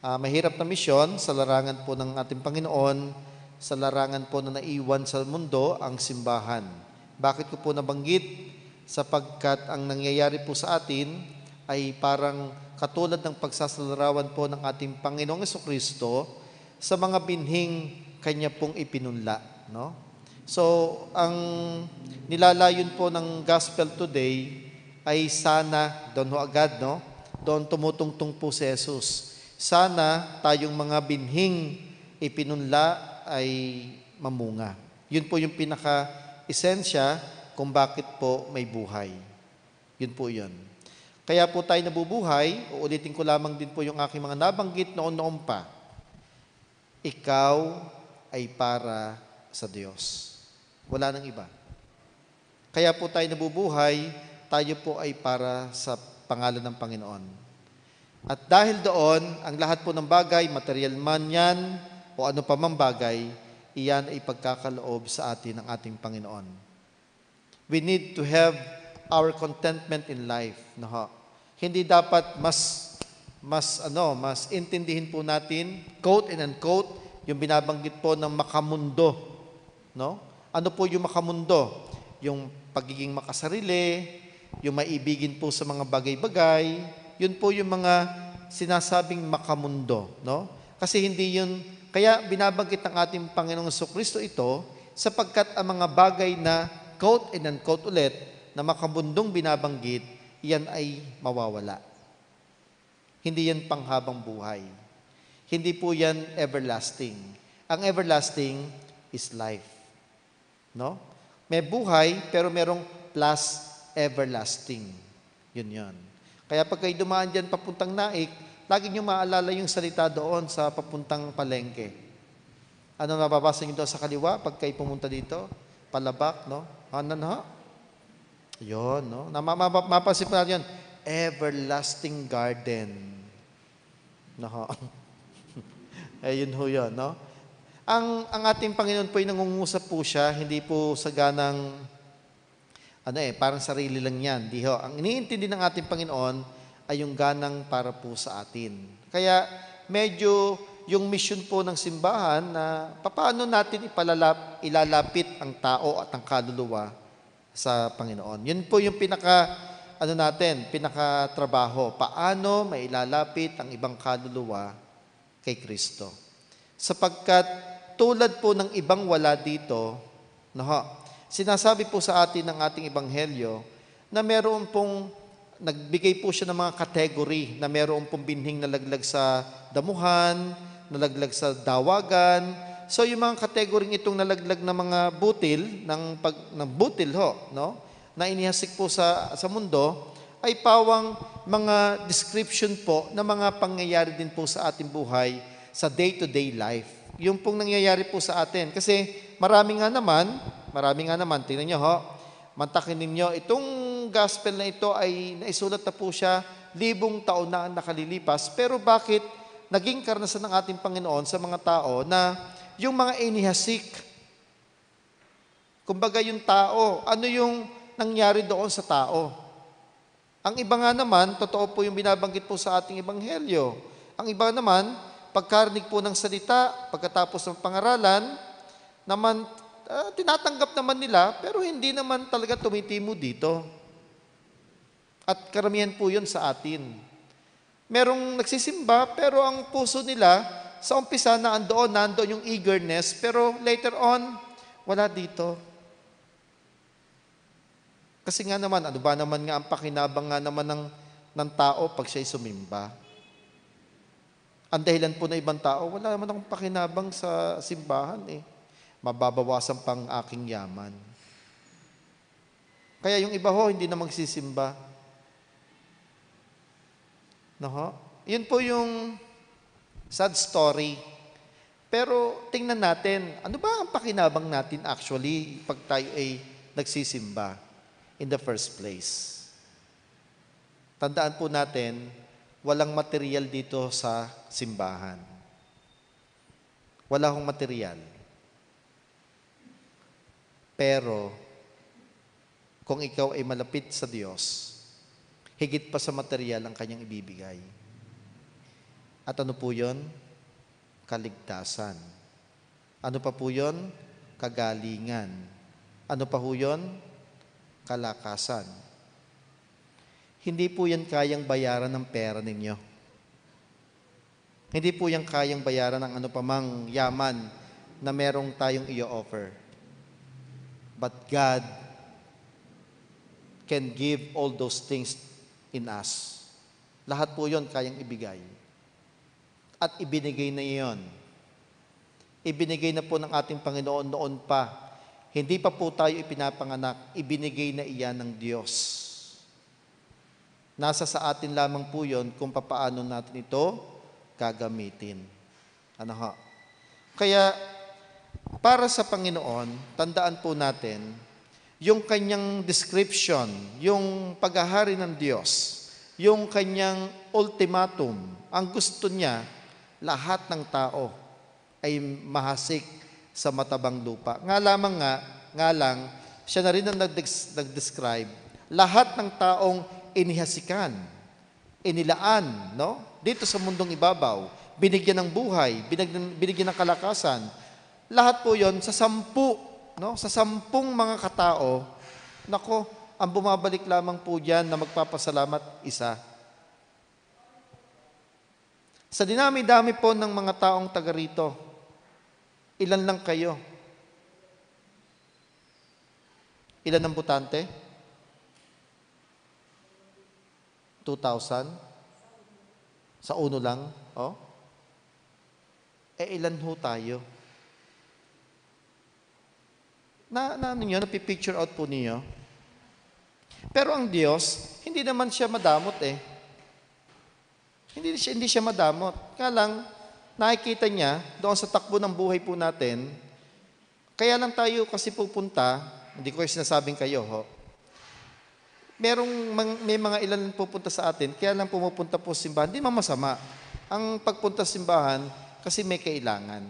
Uh, mahirap na misyon sa larangan po ng ating Panginoon, sa larangan po na naiwan sa mundo ang simbahan. Bakit ko po nabanggit? Sapagkat ang nangyayari po sa atin ay parang katulad ng pagsasalarawan po ng ating Panginoong Kristo sa mga binhing kanya pong ipinunla. No? So, ang nilalayon po ng gospel today ay sana, doon ho agad, no? Doon tumutungtong po si Jesus. Sana tayong mga binhing ipinunla ay mamunga. Yun po yung pinaka-esensya kung bakit po may buhay. Yun po yun. Kaya po tayo nabubuhay, uulitin ko lamang din po yung aking mga nabanggit noon-noon pa. Ikaw ay para sa Diyos. Wala nang iba. Kaya po tayo nabubuhay, tayo po ay para sa pangalan ng Panginoon. At dahil doon, ang lahat po ng bagay, material man yan, o ano pa mang bagay, iyan ay pagkakaloob sa atin ng ating Panginoon. We need to have our contentment in life. No? Ho? Hindi dapat mas mas ano, mas intindihin po natin, quote and unquote, yung binabanggit po ng makamundo, no? Ano po yung makamundo? Yung pagiging makasarili, yung maibigin po sa mga bagay-bagay, yun po yung mga sinasabing makamundo, no? Kasi hindi yun, kaya binabanggit ng ating Panginoong Kristo ito sapagkat ang mga bagay na quote and unquote ulit na makamundong binabanggit, yan ay mawawala. Hindi yan panghabang buhay. Hindi po yan everlasting. Ang everlasting is life. No? May buhay, pero merong plus everlasting. Yun yun. Kaya pag kayo dumaan dyan papuntang naik, lagi nyo maalala yung salita doon sa papuntang palengke. Ano mababasa nyo doon sa kaliwa pag kayo pumunta dito? Palabak, no? Ano na? Yun, no? Na, mapapansin po natin yun. Everlasting garden. No? Ayun ho yun, no? Ang, ang ating Panginoon po ay nangungusap po siya, hindi po sa ganang, ano eh, parang sarili lang yan. Di ho. Ang iniintindi ng ating Panginoon ay yung ganang para po sa atin. Kaya medyo yung mission po ng simbahan na paano natin ipalalap, ilalapit ang tao at ang kaluluwa sa Panginoon. Yun po yung pinaka ano natin, pinaka trabaho. Paano mailalapit ang ibang kaluluwa kay Kristo? Sapagkat tulad po ng ibang wala dito, no, sinasabi po sa atin ng ating ebanghelyo na meron pong nagbigay po siya ng mga category na meron pong binhing nalaglag sa damuhan, nalaglag sa dawagan. So yung mga kategoring itong nalaglag na mga butil ng pag ng butil ho, no? Na inihasik po sa sa mundo ay pawang mga description po ng mga pangyayari din po sa ating buhay sa day to -day life yung pong nangyayari po sa atin. Kasi marami nga naman, marami nga naman, tingnan nyo ho, mantakin ninyo, itong gospel na ito ay naisulat na po siya libong taon na nakalilipas. Pero bakit naging karanasan ng ating Panginoon sa mga tao na yung mga inihasik, kumbaga yung tao, ano yung nangyari doon sa tao? Ang iba nga naman, totoo po yung binabanggit po sa ating ebanghelyo. Ang iba naman, pagkarinig po ng salita, pagkatapos ng pangaralan, naman, uh, tinatanggap naman nila, pero hindi naman talaga tumitimo dito. At karamihan po yun sa atin. Merong nagsisimba, pero ang puso nila, sa umpisa na andoon, nandoon yung eagerness, pero later on, wala dito. Kasi nga naman, ano ba naman nga ang pakinabang nga naman ng, ng tao pag siya'y sumimba? ang dahilan po na ibang tao, wala naman akong pakinabang sa simbahan eh. Mababawasan pang aking yaman. Kaya yung iba ho, hindi na magsisimba. No ho? Yun po yung sad story. Pero tingnan natin, ano ba ang pakinabang natin actually pag tayo ay nagsisimba in the first place? Tandaan po natin, walang material dito sa simbahan. Wala akong material. Pero, kung ikaw ay malapit sa Diyos, higit pa sa material ang kanyang ibibigay. At ano po yun? Kaligtasan. Ano pa po yun? Kagalingan. Ano pa po yun? Kalakasan. Hindi po yan kayang bayaran ng pera ninyo. Hindi po yan kayang bayaran ng ano pamang yaman na merong tayong i offer But God can give all those things in us. Lahat po yon kayang ibigay. At ibinigay na yon. Ibinigay na po ng ating Panginoon noon pa. Hindi pa po tayo ipinapanganak, ibinigay na iyan ng Diyos. Nasa sa atin lamang po yun kung papaano natin ito gagamitin. Ano ha? Kaya, para sa Panginoon, tandaan po natin, yung kanyang description, yung paghahari ng Diyos, yung kanyang ultimatum, ang gusto niya, lahat ng tao ay mahasik sa matabang lupa. Nga lamang nga, nga lang, siya na rin ang nag-describe, lahat ng taong inihasikan, inilaan, no? Dito sa mundong ibabaw, binigyan ng buhay, binigyan, binigyan ng kalakasan. Lahat po yon sa sampu, no? Sa sampung mga katao, nako, ang bumabalik lamang po diyan na magpapasalamat, isa. Sa dinami-dami po ng mga taong taga rito, ilan lang kayo? Ilan ang butante? 2,000? Sa uno lang? Oh? E ilan ho tayo? Na, na ano ninyo, napipicture out po niyo. Pero ang Diyos, hindi naman siya madamot eh. Hindi siya, hindi siya madamot. Kaya lang, nakikita niya doon sa takbo ng buhay po natin, kaya lang tayo kasi pupunta, hindi ko sinasabing kayo ho, merong may mga ilan pupunta sa atin, kaya lang pumupunta po simbahan, hindi man masama. Ang pagpunta simbahan, kasi may kailangan.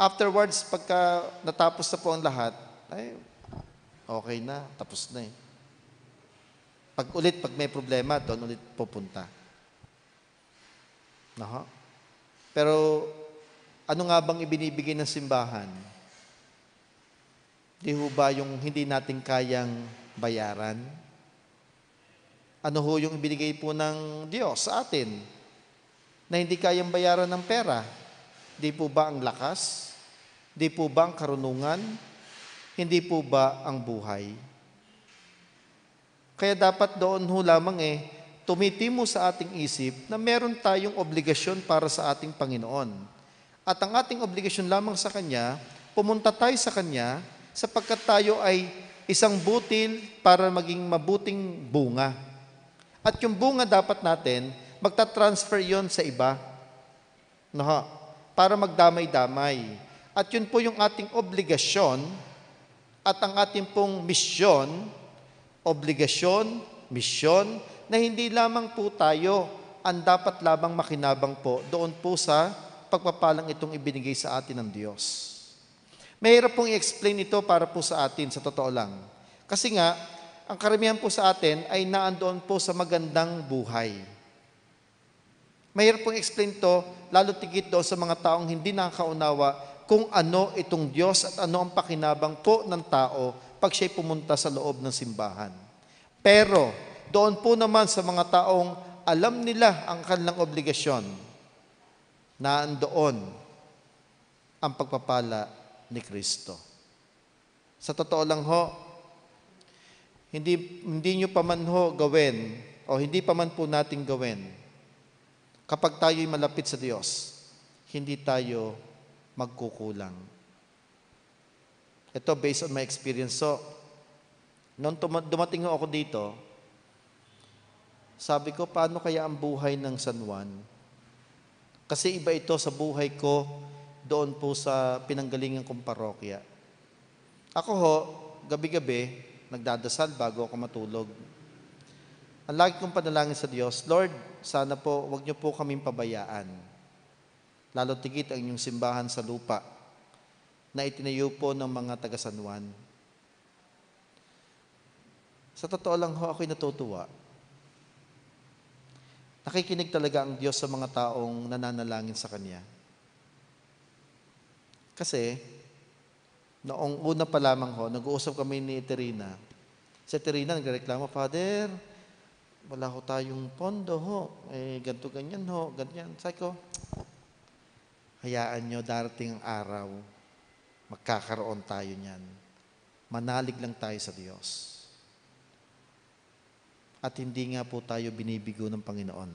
Afterwards, pagka natapos na po ang lahat, ay, okay na, tapos na eh. Pag ulit, pag may problema, doon ulit pupunta. Naha? Pero, ano nga bang ibinibigay ng simbahan? Di ho ba yung hindi natin kayang bayaran? Ano ho yung ibinigay po ng Diyos sa atin na hindi kayang bayaran ng pera? Di po ba ang lakas? Di po ba ang karunungan? Hindi po ba ang buhay? Kaya dapat doon ho lamang eh, tumitimo sa ating isip na meron tayong obligasyon para sa ating Panginoon. At ang ating obligasyon lamang sa Kanya, pumunta tayo sa Kanya sapagkat tayo ay isang butil para maging mabuting bunga. At yung bunga dapat natin, magta-transfer yon sa iba. No, ha? para magdamay-damay. At yun po yung ating obligasyon at ang ating pong misyon, obligasyon, misyon, na hindi lamang po tayo ang dapat labang makinabang po doon po sa pagpapalang itong ibinigay sa atin ng Diyos. Mahirap pong i-explain ito para po sa atin, sa totoo lang. Kasi nga, ang karamihan po sa atin ay naandoon po sa magandang buhay. Mahirap pong explain to, lalo tigit doon sa mga taong hindi nakakaunawa kung ano itong Diyos at ano ang pakinabang po ng tao pag siya'y pumunta sa loob ng simbahan. Pero, doon po naman sa mga taong alam nila ang kanilang obligasyon, naandoon ang pagpapala ni Kristo. Sa totoo lang ho, hindi, hindi nyo pa man ho gawin o hindi pa man po natin gawin kapag tayo'y malapit sa Diyos, hindi tayo magkukulang. Ito based on my experience. So, noong dumating ako dito, sabi ko, paano kaya ang buhay ng San Juan? Kasi iba ito sa buhay ko doon po sa pinanggalingan kong parokya. Ako ho, gabi-gabi, nagdadasal bago ako matulog. Ang lagi kong panalangin sa Diyos, Lord, sana po, wag niyo po kaming pabayaan. Lalo tigit ang inyong simbahan sa lupa na itinayo po ng mga taga-Sanwan. Sa totoo lang ho, ako'y natutuwa. Nakikinig talaga ang Diyos sa mga taong nananalangin sa Kanya. Kasi, noong una pa lamang ho, nag-uusap kami ni Terina. Si Terina nagreklamo, Father, wala ho tayong pondo ho. Eh, ganto ganyan ho, ganyan. Sabi ko, hayaan nyo darating ang araw, magkakaroon tayo niyan. Manalig lang tayo sa Diyos at hindi nga po tayo binibigo ng Panginoon.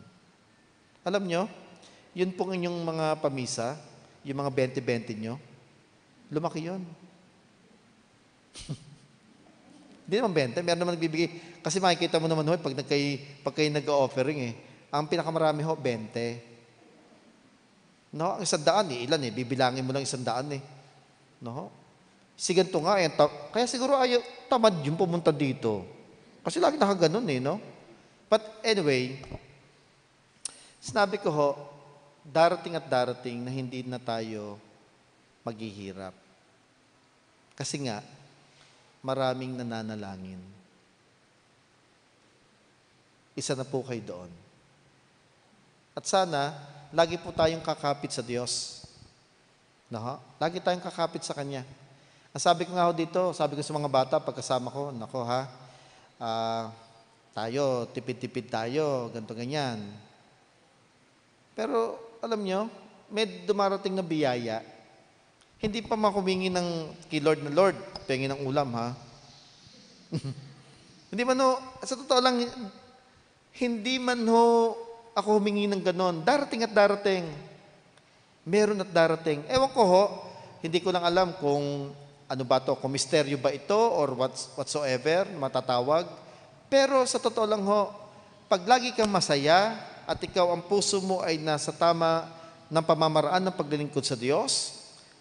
Alam nyo, yun pong inyong mga pamisa, yung mga 20-20 nyo, Lumaki yun. Hindi naman 20, meron naman nagbibigay. Kasi makikita mo naman, ho, pag, nagkay, pag kayo nag-offering eh, ang pinakamarami ho, 20. No, ang isang daan eh, ilan eh, bibilangin mo lang isang daan eh. No? Si ganito nga eh, kaya siguro ayaw, tamad yung pumunta dito. Kasi lagi nakaganon eh, no? But anyway, sinabi ko ho, darating at darating na hindi na tayo maghihirap. Kasi nga, maraming nananalangin. Isa na po kayo doon. At sana, lagi po tayong kakapit sa Diyos. Naha? Lagi tayong kakapit sa Kanya. Ang sabi ko nga ho dito, sabi ko sa mga bata, pagkasama ko, nako ha, uh, tayo, tipid-tipid tayo, ganto ganyan. Pero, alam nyo, may dumarating na biyaya hindi pa makumingi ng kay Lord na Lord, pengi ng ulam ha. hindi man ho, sa totoo lang, hindi man ho ako humingi ng ganon. Darating at darating. Meron at darating. Ewan ko ho, hindi ko lang alam kung ano ba to, kung misteryo ba ito or what's, whatsoever, matatawag. Pero sa totoo lang ho, pag lagi kang masaya at ikaw ang puso mo ay nasa tama ng pamamaraan ng paglilingkod sa Diyos,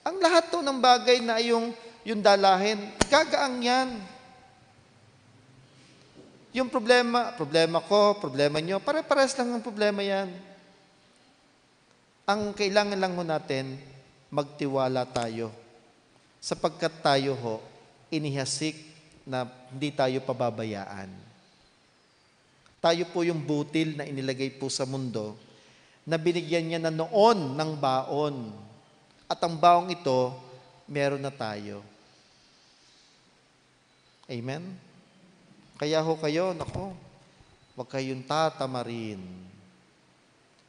ang lahat to ng bagay na yung, yung dalahin, gagaang yan. Yung problema, problema ko, problema nyo, pare-pares lang ang problema yan. Ang kailangan lang ho natin, magtiwala tayo. Sapagkat tayo ho, inihasik na hindi tayo pababayaan. Tayo po yung butil na inilagay po sa mundo na binigyan niya na noon ng baon at ang baong ito, meron na tayo. Amen? Kaya ho kayo, nako, huwag kayong tatamarin.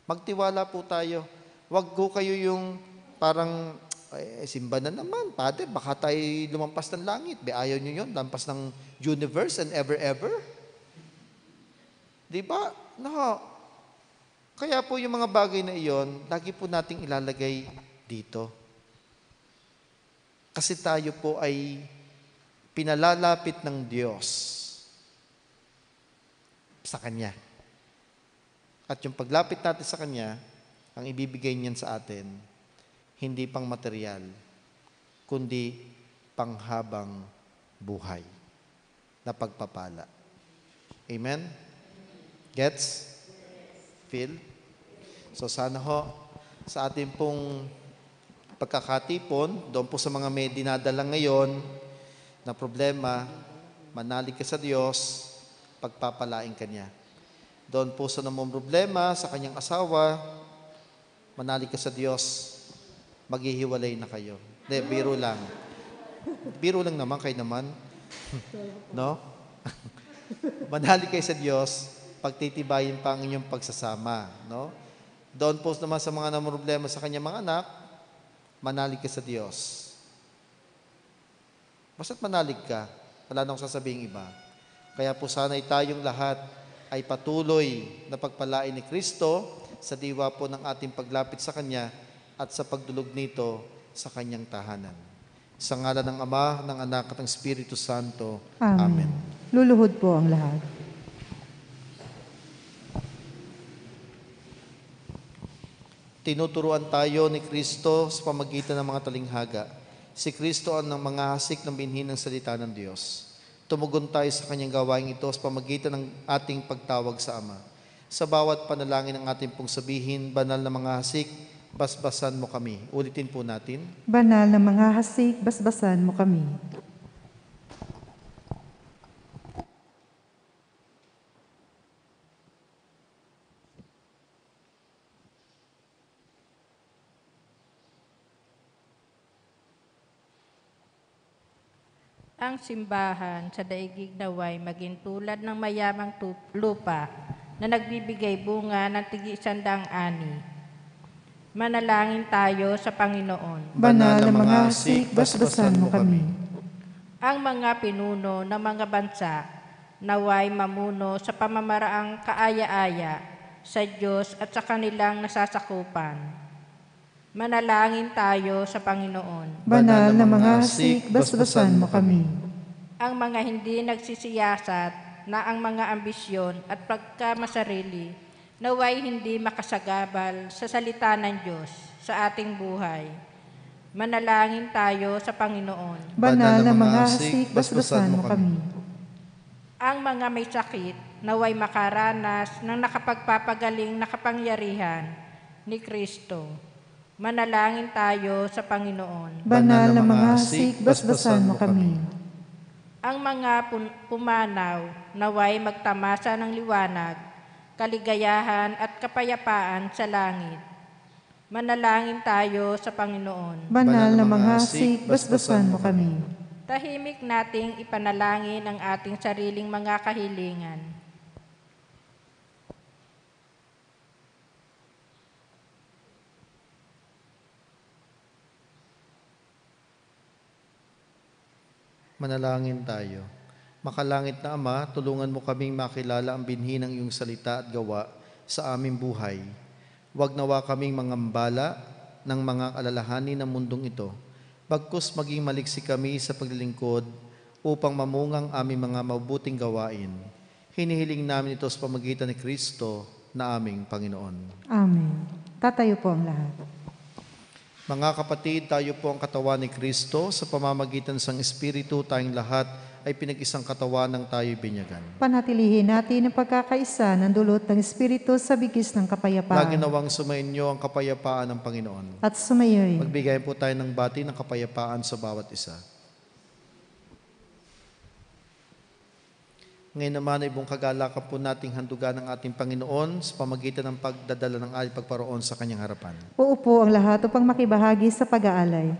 Magtiwala po tayo. Huwag ko kayo yung parang, eh, simba na naman, Father, baka tayo lumampas ng langit. Be, ayaw nyo yun, lampas ng universe and ever-ever. Diba? No. Kaya po yung mga bagay na iyon, lagi po nating ilalagay dito. Kasi tayo po ay pinalalapit ng Diyos sa Kanya. At yung paglapit natin sa Kanya, ang ibibigay niyan sa atin, hindi pang material, kundi panghabang buhay na pagpapala. Amen? Gets? Feel? So sana ho, sa ating pong pagkakatipon, doon po sa mga may dinadala ngayon na problema, manalig ka sa Diyos, pagpapalain ka niya. Doon po sa namang problema sa kanyang asawa, manalig ka sa Diyos, maghihiwalay na kayo. Hindi, biro lang. Biro lang naman, kayo naman. no? manalig kayo sa Diyos, pagtitibayin pa ang inyong pagsasama. No? Doon po naman sa mga namang problema sa kanyang mga anak, manalig ka sa Diyos. Basta't manalig ka, wala nang sasabihin iba. Kaya po sana'y tayong lahat ay patuloy na pagpalain ni Kristo sa diwa po ng ating paglapit sa Kanya at sa pagdulog nito sa Kanyang tahanan. Sa ngala ng Ama, ng Anak at ng Espiritu Santo. Amen. Amen. Luluhod po ang lahat. Tinuturuan tayo ni Kristo sa pamagitan ng mga talinghaga. Si Kristo ang mga hasik ng binhi ng salita ng Diyos. Tumugon tayo sa kanyang gawain ito sa pamagitan ng ating pagtawag sa Ama. Sa bawat panalangin ng ating pong sabihin, banal na mga hasik, basbasan mo kami. Ulitin po natin. Banal na mga hasik, basbasan mo kami. ang simbahan sa daigig naway maging tulad ng mayamang lupa na nagbibigay bunga ng tigi isandang ani. Manalangin tayo sa Panginoon. Banal na mga asik, basbasan mo kami. Ang mga pinuno ng mga bansa, naway mamuno sa pamamaraang kaaya-aya sa Diyos at sa kanilang nasasakupan Manalangin tayo sa Panginoon. Banal na mga asik, basbasan mo kami. Ang mga hindi nagsisiyasat na ang mga ambisyon at pagkamasarili naway hindi makasagabal sa salita ng Diyos sa ating buhay. Manalangin tayo sa Panginoon. Banal na mga asik, basbasan mo kami. Ang mga may sakit naway makaranas ng nakapagpapagaling na kapangyarihan ni Kristo Manalangin tayo sa Panginoon. Banal na mga asik, basbasan mo kami. Ang mga pumanaw naway magtamasa ng liwanag, kaligayahan at kapayapaan sa langit. Manalangin tayo sa Panginoon. Banal na mga asik, basbasan mo kami. Tahimik nating ipanalangin ang ating sariling mga kahilingan Manalangin tayo. Makalangit na Ama, tulungan mo kaming makilala ang binhi ng iyong salita at gawa sa aming buhay. Huwag nawa kaming mangambala ng mga alalahanin ng mundong ito, bagkus maging maliksi kami sa paglilingkod upang mamungang aming mga mabuting gawain. Hinihiling namin ito sa pamagitan ni Kristo na aming Panginoon. Amen. Tatayo po ang lahat. Mga kapatid, tayo po ang katawan ni Kristo. Sa pamamagitan sang Espiritu, tayong lahat ay pinag-isang katawan ng tayo binyagan. Panatilihin natin ang pagkakaisa ng dulot ng Espiritu sa bigis ng kapayapaan. Lagi nawang sumayin niyo ang kapayapaan ng Panginoon. At sumayoy. Magbigay po tayo ng bati ng kapayapaan sa bawat isa. Ngayon naman ay buong kagalakan po nating handugan ng ating Panginoon sa pamagitan ng pagdadala ng ating pagparoon sa kanyang harapan. Uupo ang lahat upang makibahagi sa pag-aalay.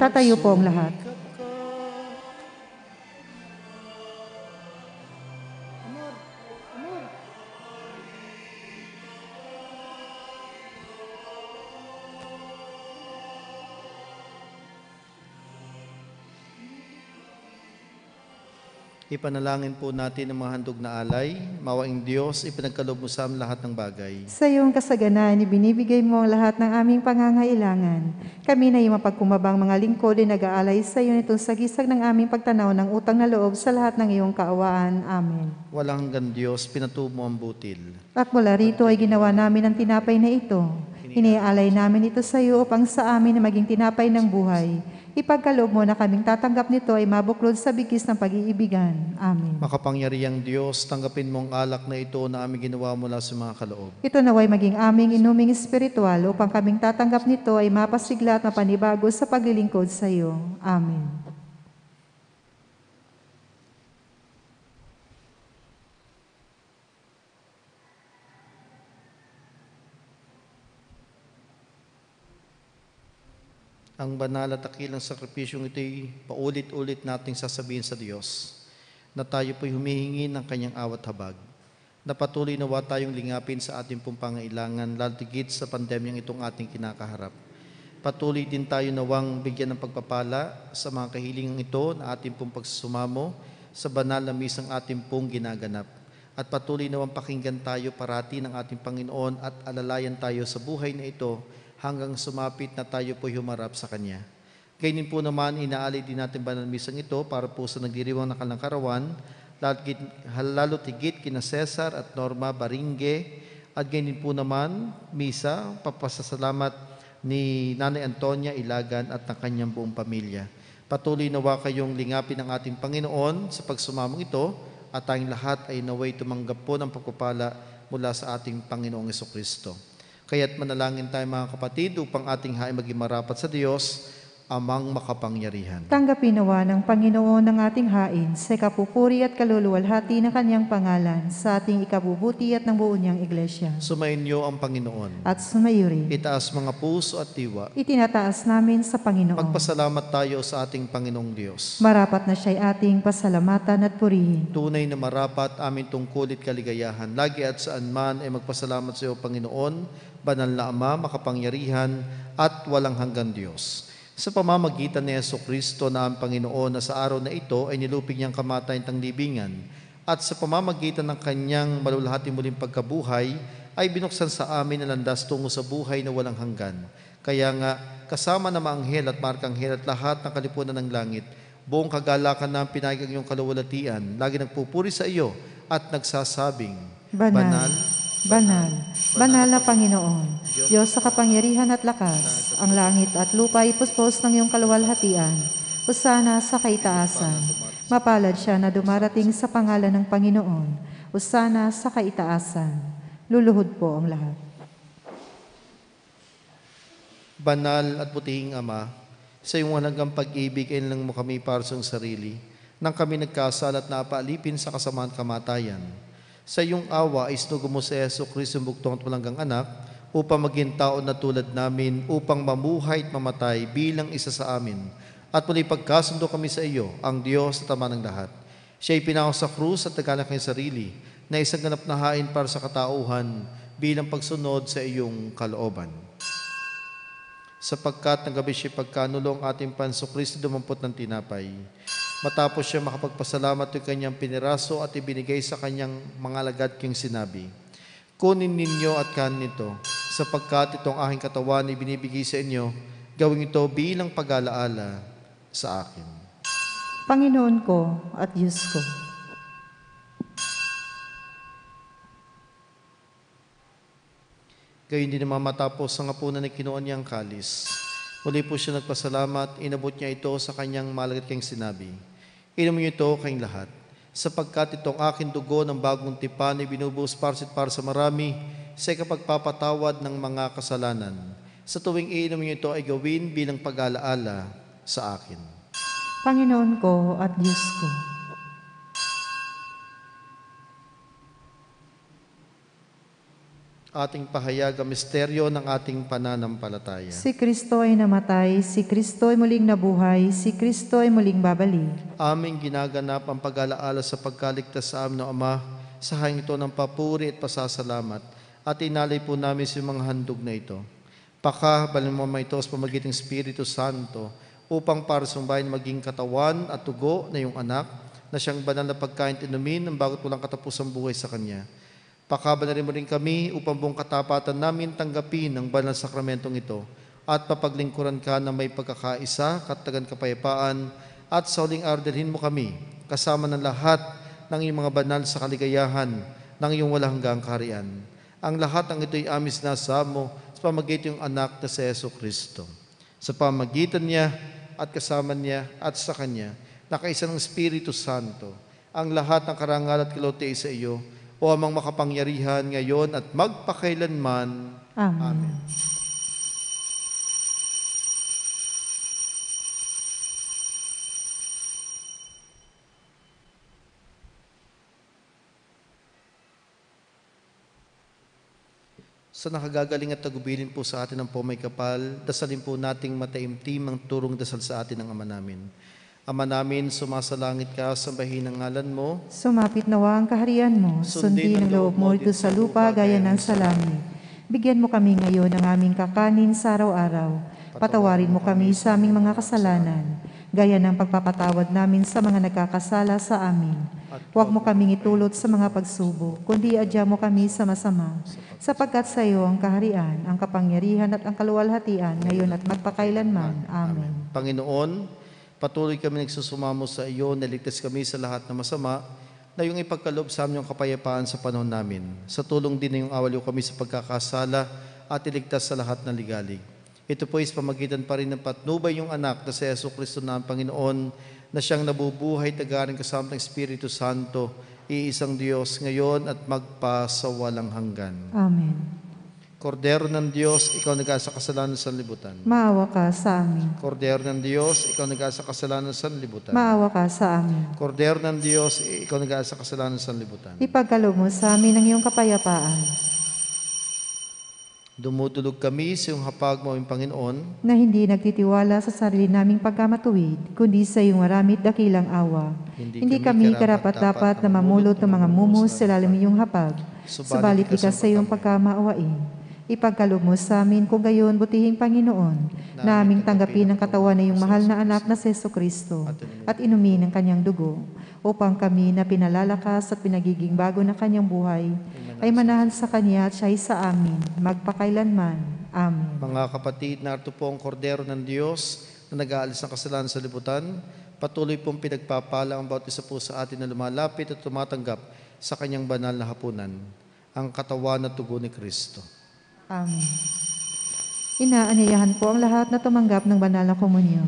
Tatayo po ang lahat. Ipanalangin po natin ang mga handog na alay. Mawaing Diyos, ipinagkalob mo sa amin lahat ng bagay. Sa iyong kasaganaan, ibinibigay mo ang lahat ng aming pangangailangan. Kami na iyong mapagkumabang mga lingkod ay nag-aalay sa iyo nitong sagisag ng aming pagtanaw ng utang na loob sa lahat ng iyong kaawaan. Amen. Walang hanggang Diyos, pinatubo ang butil. At mula rito ay ginawa namin ang tinapay na ito. Iniaalay namin ito sa iyo upang sa amin na maging tinapay ng buhay ipagkalob mo na kaming tatanggap nito ay mabuklod sa bigis ng pag-iibigan. Amen. Makapangyariang Diyos, tanggapin mong alak na ito na aming ginawa mula sa mga kaloob. Ito naway maging aming inuming espiritual upang kaming tatanggap nito ay mapasigla at mapanibago sa paglilingkod sa iyo. Amen. ang banal at akilang sakripisyong ito ay paulit-ulit nating sasabihin sa Diyos na tayo po'y humihingi ng kanyang awat habag. na patuloy nawa tayong lingapin sa ating pong pangailangan, laltigit sa pandemyang itong ating kinakaharap. Patuloy din tayo nawang bigyan ng pagpapala sa mga kahilingang ito na ating pong pagsasumamo sa banal na misang ating pong ginaganap. At patuloy nawang pakinggan tayo parati ng ating Panginoon at alalayan tayo sa buhay na ito hanggang sumapit na tayo po humarap sa Kanya. Kainin po naman, inaalay din natin banal misang ito para po sa nagdiriwang na kalangkarawan, lalo tigit kina Cesar at Norma Baringe, at ganyan po naman, Misa, papasasalamat ni Nanay Antonia Ilagan at ng kanyang buong pamilya. Patuloy nawa kayong lingapin ng ating Panginoon sa pagsumamang ito at tayong lahat ay naway tumanggap po ng pagpapala mula sa ating Panginoong Kristo. Kaya't manalangin tayo mga kapatid upang ating hain maging marapat sa Diyos amang makapangyarihan. Tanggapin nawa ng Panginoon ng ating hain sa kapupuri at kaluluwalhati ng kanyang pangalan sa ating ikabubuti at ng buo niyang iglesia. Sumainyo ang Panginoon. At sumayo rin. Itaas mga puso at tiwa. Itinataas namin sa Panginoon. Magpasalamat tayo sa ating Panginoong Diyos. Marapat na siya'y ating pasalamatan at purihin. Tunay na marapat aming tungkulit kaligayahan. Lagi at saan man ay magpasalamat sa iyo, Panginoon, banal na Ama, makapangyarihan at walang hanggan Diyos sa pamamagitan ni Yeso Kristo na ang Panginoon na sa araw na ito ay nilupig niyang kamatay ng libingan at sa pamamagitan ng kanyang malulahati muling pagkabuhay ay binuksan sa amin na landas tungo sa buhay na walang hanggan. Kaya nga, kasama na maanghel at markanghel at lahat ng kalipunan ng langit, buong kagalakan na ang pinagag iyong kalawalatian, lagi nagpupuri sa iyo at nagsasabing, Banal, Banal banal, banal na Panginoon, Diyos sa kapangyarihan at lakas, ang langit at lupa ay puspos ng iyong kaluwalhatian, usana sa kaitaasan. Mapalad siya na dumarating sa pangalan ng Panginoon, usana sa kaitaasan. Luluhod po ang lahat. Banal at putihing Ama, sa iyong halagang pag-ibig, lang mo kami para sa sarili, nang kami nagkasal at napaalipin sa kasamaan kamatayan sa iyong awa, isnugo mo sa Yeso Kristo buktong at malanggang anak, upang maging tao na tulad namin, upang mamuhay at mamatay bilang isa sa amin. At muli pagkasundo kami sa iyo, ang Diyos na tama ng lahat. Siya ay pinako sa krus at nagkanak ng sarili, na isang ganap na hain para sa katauhan bilang pagsunod sa iyong kalooban sapagkat nagabi siya pagkanulong ating Pansokristo dumampot ng tinapay. Matapos siya makapagpasalamat yung kanyang piniraso at ibinigay sa kanyang mga alagad kayong sinabi, Kunin ninyo at kanin nito, sapagkat itong aking katawan ay binibigay sa inyo, gawin ito bilang pag-alaala sa akin. Panginoon ko at Diyos ko, Kayo hindi naman matapos ang hapunan na kinuon niyang kalis. Muli po siya nagpasalamat, inabot niya ito sa kanyang malagat kayong sinabi. Inumin niyo ito kayong lahat, sapagkat itong akin dugo ng bagong tipan ay binubuhos parsit para sa marami sa kapagpapatawad ng mga kasalanan. Sa tuwing iinom niyo ito ay gawin bilang pag-alaala sa akin. Panginoon ko at Diyos ko, ating pahayag ang misteryo ng ating pananampalataya. Si Kristo ay namatay, si Kristo ay muling nabuhay, si Kristo ay muling babalik. Aming ginaganap ang pag-alaala sa pagkaligtas sa amin ng Ama, sa ito ng papuri at pasasalamat, at inalay po namin sa si mga handog na ito. Paka, mo ito sa pamagiting Espiritu Santo, upang para sumbayan maging katawan at tugo na iyong anak, na siyang banal na pagkain tinumin ng bagot walang katapusang buhay sa Kanya Pakabanalin mo rin kami upang buong katapatan namin tanggapin ang banal sakramentong ito at papaglingkuran ka na may pagkakaisa, katagan kapayapaan, at sa uling araw mo kami, kasama ng lahat ng iyong mga banal sa kaligayahan ng iyong walang hanggang kaharian. Ang lahat ng ito'y amis na sa mo sa pamagitan ng anak na sa Yeso Kristo. Sa pamagitan niya at kasama niya at sa Kanya, nakaisa ng Espiritu Santo, ang lahat ng karangal at kilote sa iyo, o amang makapangyarihan ngayon at magpakailanman. Amen. Amen. Sa nakagagaling at tagubilin po sa atin ang po may kapal, dasalin po nating mataimtim ang turong dasal sa atin ng Ama namin. Ama namin, sumasalangit ka, sambahin ang ngalan mo. Sumapit nawa ang kaharian mo, sundin ang loob mo dito sa lupa gaya ng sa langit. Bigyan mo kami ngayon ng aming kakanin sa araw-araw. Patawarin mo kami sa aming mga kasalanan, gaya ng pagpapatawad namin sa mga nagkakasala sa amin. Huwag mo kaming itulot sa mga pagsubo, kundi adya mo kami sa masama, sapagkat sa iyo ang kaharian, ang kapangyarihan at ang kaluwalhatian ngayon at magpakailanman. Amen. Panginoon, Patuloy kami nagsusumamo sa iyo, naligtas kami sa lahat na masama, na iyong ipagkalob sa aming kapayapaan sa panahon namin. Sa tulong din ng awaliw kami sa pagkakasala at iligtas sa lahat ng ligalig. Ito po is pamagitan pa rin ng patnubay yung anak na si Yeso Kristo na ang Panginoon na siyang nabubuhay tagarin kasama ng Espiritu Santo, iisang Diyos ngayon at magpa sa walang hanggan. Amen. Kordero ng Diyos, ikaw nagasa kasalanan sa libutan. Maawa ka sa amin. Kordero ng Diyos, ikaw nagasa kasalanan sa libutan. Maawa ka sa amin. Kordero ng Diyos, ikaw nagasa kasalanan sa libutan. Ipagkalo mo sa amin ang iyong kapayapaan. Dumudulog kami sa iyong hapag mo, Panginoon, na hindi nagtitiwala sa sarili naming pagkamatuwid, kundi sa iyong maramit dakilang awa. Hindi, hindi kami karapat-dapat na mamulot ng mga mumus sa lalim iyong hapag, subalit kita sa iyong pagkamaawain. Ipagkaloob mo sa amin kung gayon, butihing Panginoon, naming tanggapin ang katawan na iyong mahal na anak na Seso Kristo at inumin ang kanyang dugo upang kami na pinalalakas at pinagiging bago na kanyang buhay ay manahan sa kanya at siya ay sa amin, magpakailanman. Amen. Mga kapatid, narito po ang kordero ng Diyos na nag-aalis ng kasalanan sa libutan. Patuloy pong pinagpapala ang bawat isa po sa atin na lumalapit at tumatanggap sa kanyang banal na hapunan, ang katawan at tugon ni Kristo. Amen. Inaanyayahan po ang lahat na tumanggap ng banal na komunyon.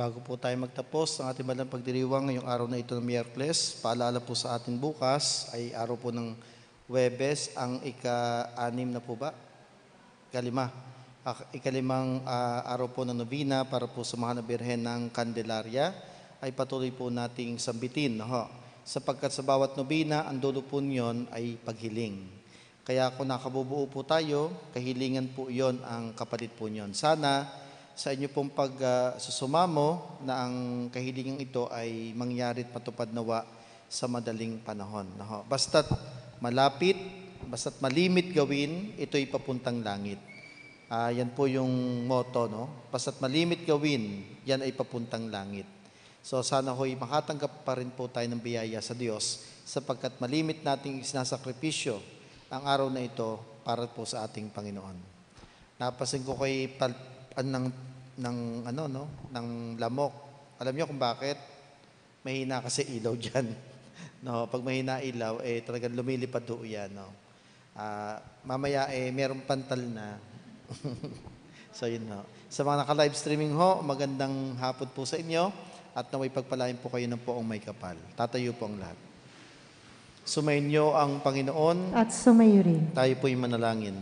Bago po tayo magtapos ng ating balang pagdiriwang ngayong araw na ito ng Miyerkules, paalala po sa atin bukas ay araw po ng Webes ang ika-anim na po ba? Kalima. Ah, ikalimang uh, araw po ng Novena para po sa mga nabirhen ng Candelaria ay patuloy po nating sambitin. Ho. Sapagkat sa bawat Novena, ang dulo po niyon ay paghiling. Kaya kung nakabubuo po tayo, kahilingan po yon ang kapalit po niyon. Sana sa inyo pong pagsusumamo uh, na ang kahilingan ito ay mangyari at matupad nawa sa madaling panahon. Naho, basta't malapit, basta't malimit gawin, ito'y papuntang langit. Uh, yan po yung motto, no? Basta't malimit gawin, yan ay papuntang langit. So sana ho'y makatanggap pa rin po tayo ng biyaya sa Diyos sapagkat malimit nating sinasakripisyo ang araw na ito para po sa ating Panginoon. Napasin ko kay ng ng ano no, ng lamok. Alam niyo kung bakit? Mahina kasi ilaw diyan. no, pag mahina ilaw eh talagang lumilipad do 'yan, no. Uh, mamaya eh merong pantal na. so yun no. Sa mga naka-live streaming ho, magandang hapon po sa inyo at naway pagpalain po kayo ng poong may kapal. Tatayo po ang lahat. Sumayin ang Panginoon. At sumayo rin. Tayo po'y manalangin.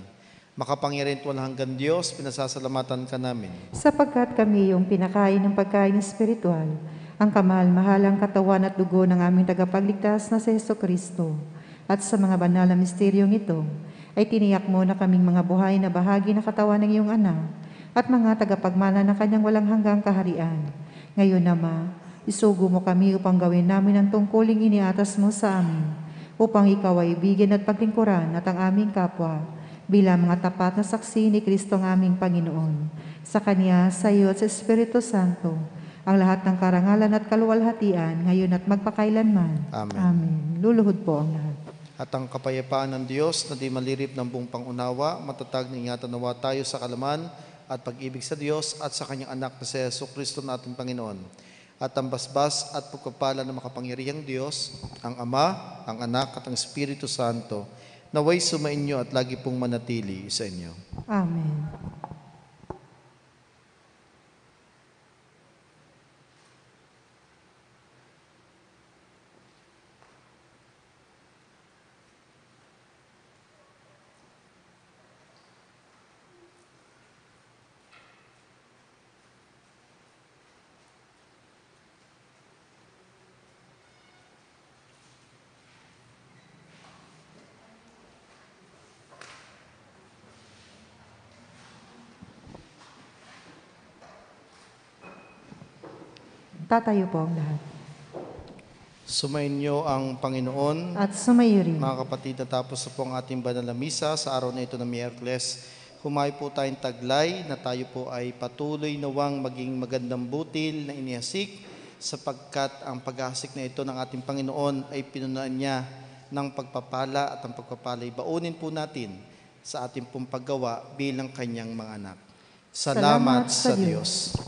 Makapangyarihan at hanggang Diyos, pinasasalamatan ka namin. Sapagkat kami yung pinakain ng pagkain espiritual, ang kamahal-mahalang katawan at dugo ng aming tagapagligtas na si Heso Kristo. At sa mga banal na misteryong ito, ay tiniyak mo na kaming mga buhay na bahagi na katawan ng iyong anak at mga tagapagmana na kanyang walang hanggang kaharian. Ngayon naman, isugo mo kami upang gawin namin ang tungkuling iniatas mo sa amin, upang ikaw ay bigyan at paglingkuran at ang aming kapwa bilang mga tapat na saksi ni Kristo ng aming Panginoon. Sa Kanya, sa iyo at sa Espiritu Santo, ang lahat ng karangalan at kaluwalhatian ngayon at magpakailanman. Amen. Amen. Luluhod po ang lahat. At ang kapayapaan ng Diyos na di malirip ng buong pangunawa, matatag na ingatan nawa tayo sa kalaman at pag-ibig sa Diyos at sa Kanyang anak na si Yeso Kristo na ating Panginoon. At ang basbas at pagpapala ng makapangyarihang Diyos, ang Ama, ang Anak at ang Espiritu Santo, naway sumainyo at lagi pong manatili sa inyo. Amen. Tatayo po ang lahat. Sumainyo ang Panginoon. At sumayo rin. Mga kapatid, natapos po ang ating banal na misa sa araw na ito ng Miyerkules. Humay po tayong taglay na tayo po ay patuloy nawang maging magandang butil na inihasik sapagkat ang paghasik na ito ng ating Panginoon ay pinunaan niya ng pagpapala at ang pagpapala ay baunin po natin sa ating pong paggawa bilang kanyang mga anak. Salamat, Salamat sa, Diyos. Diyos.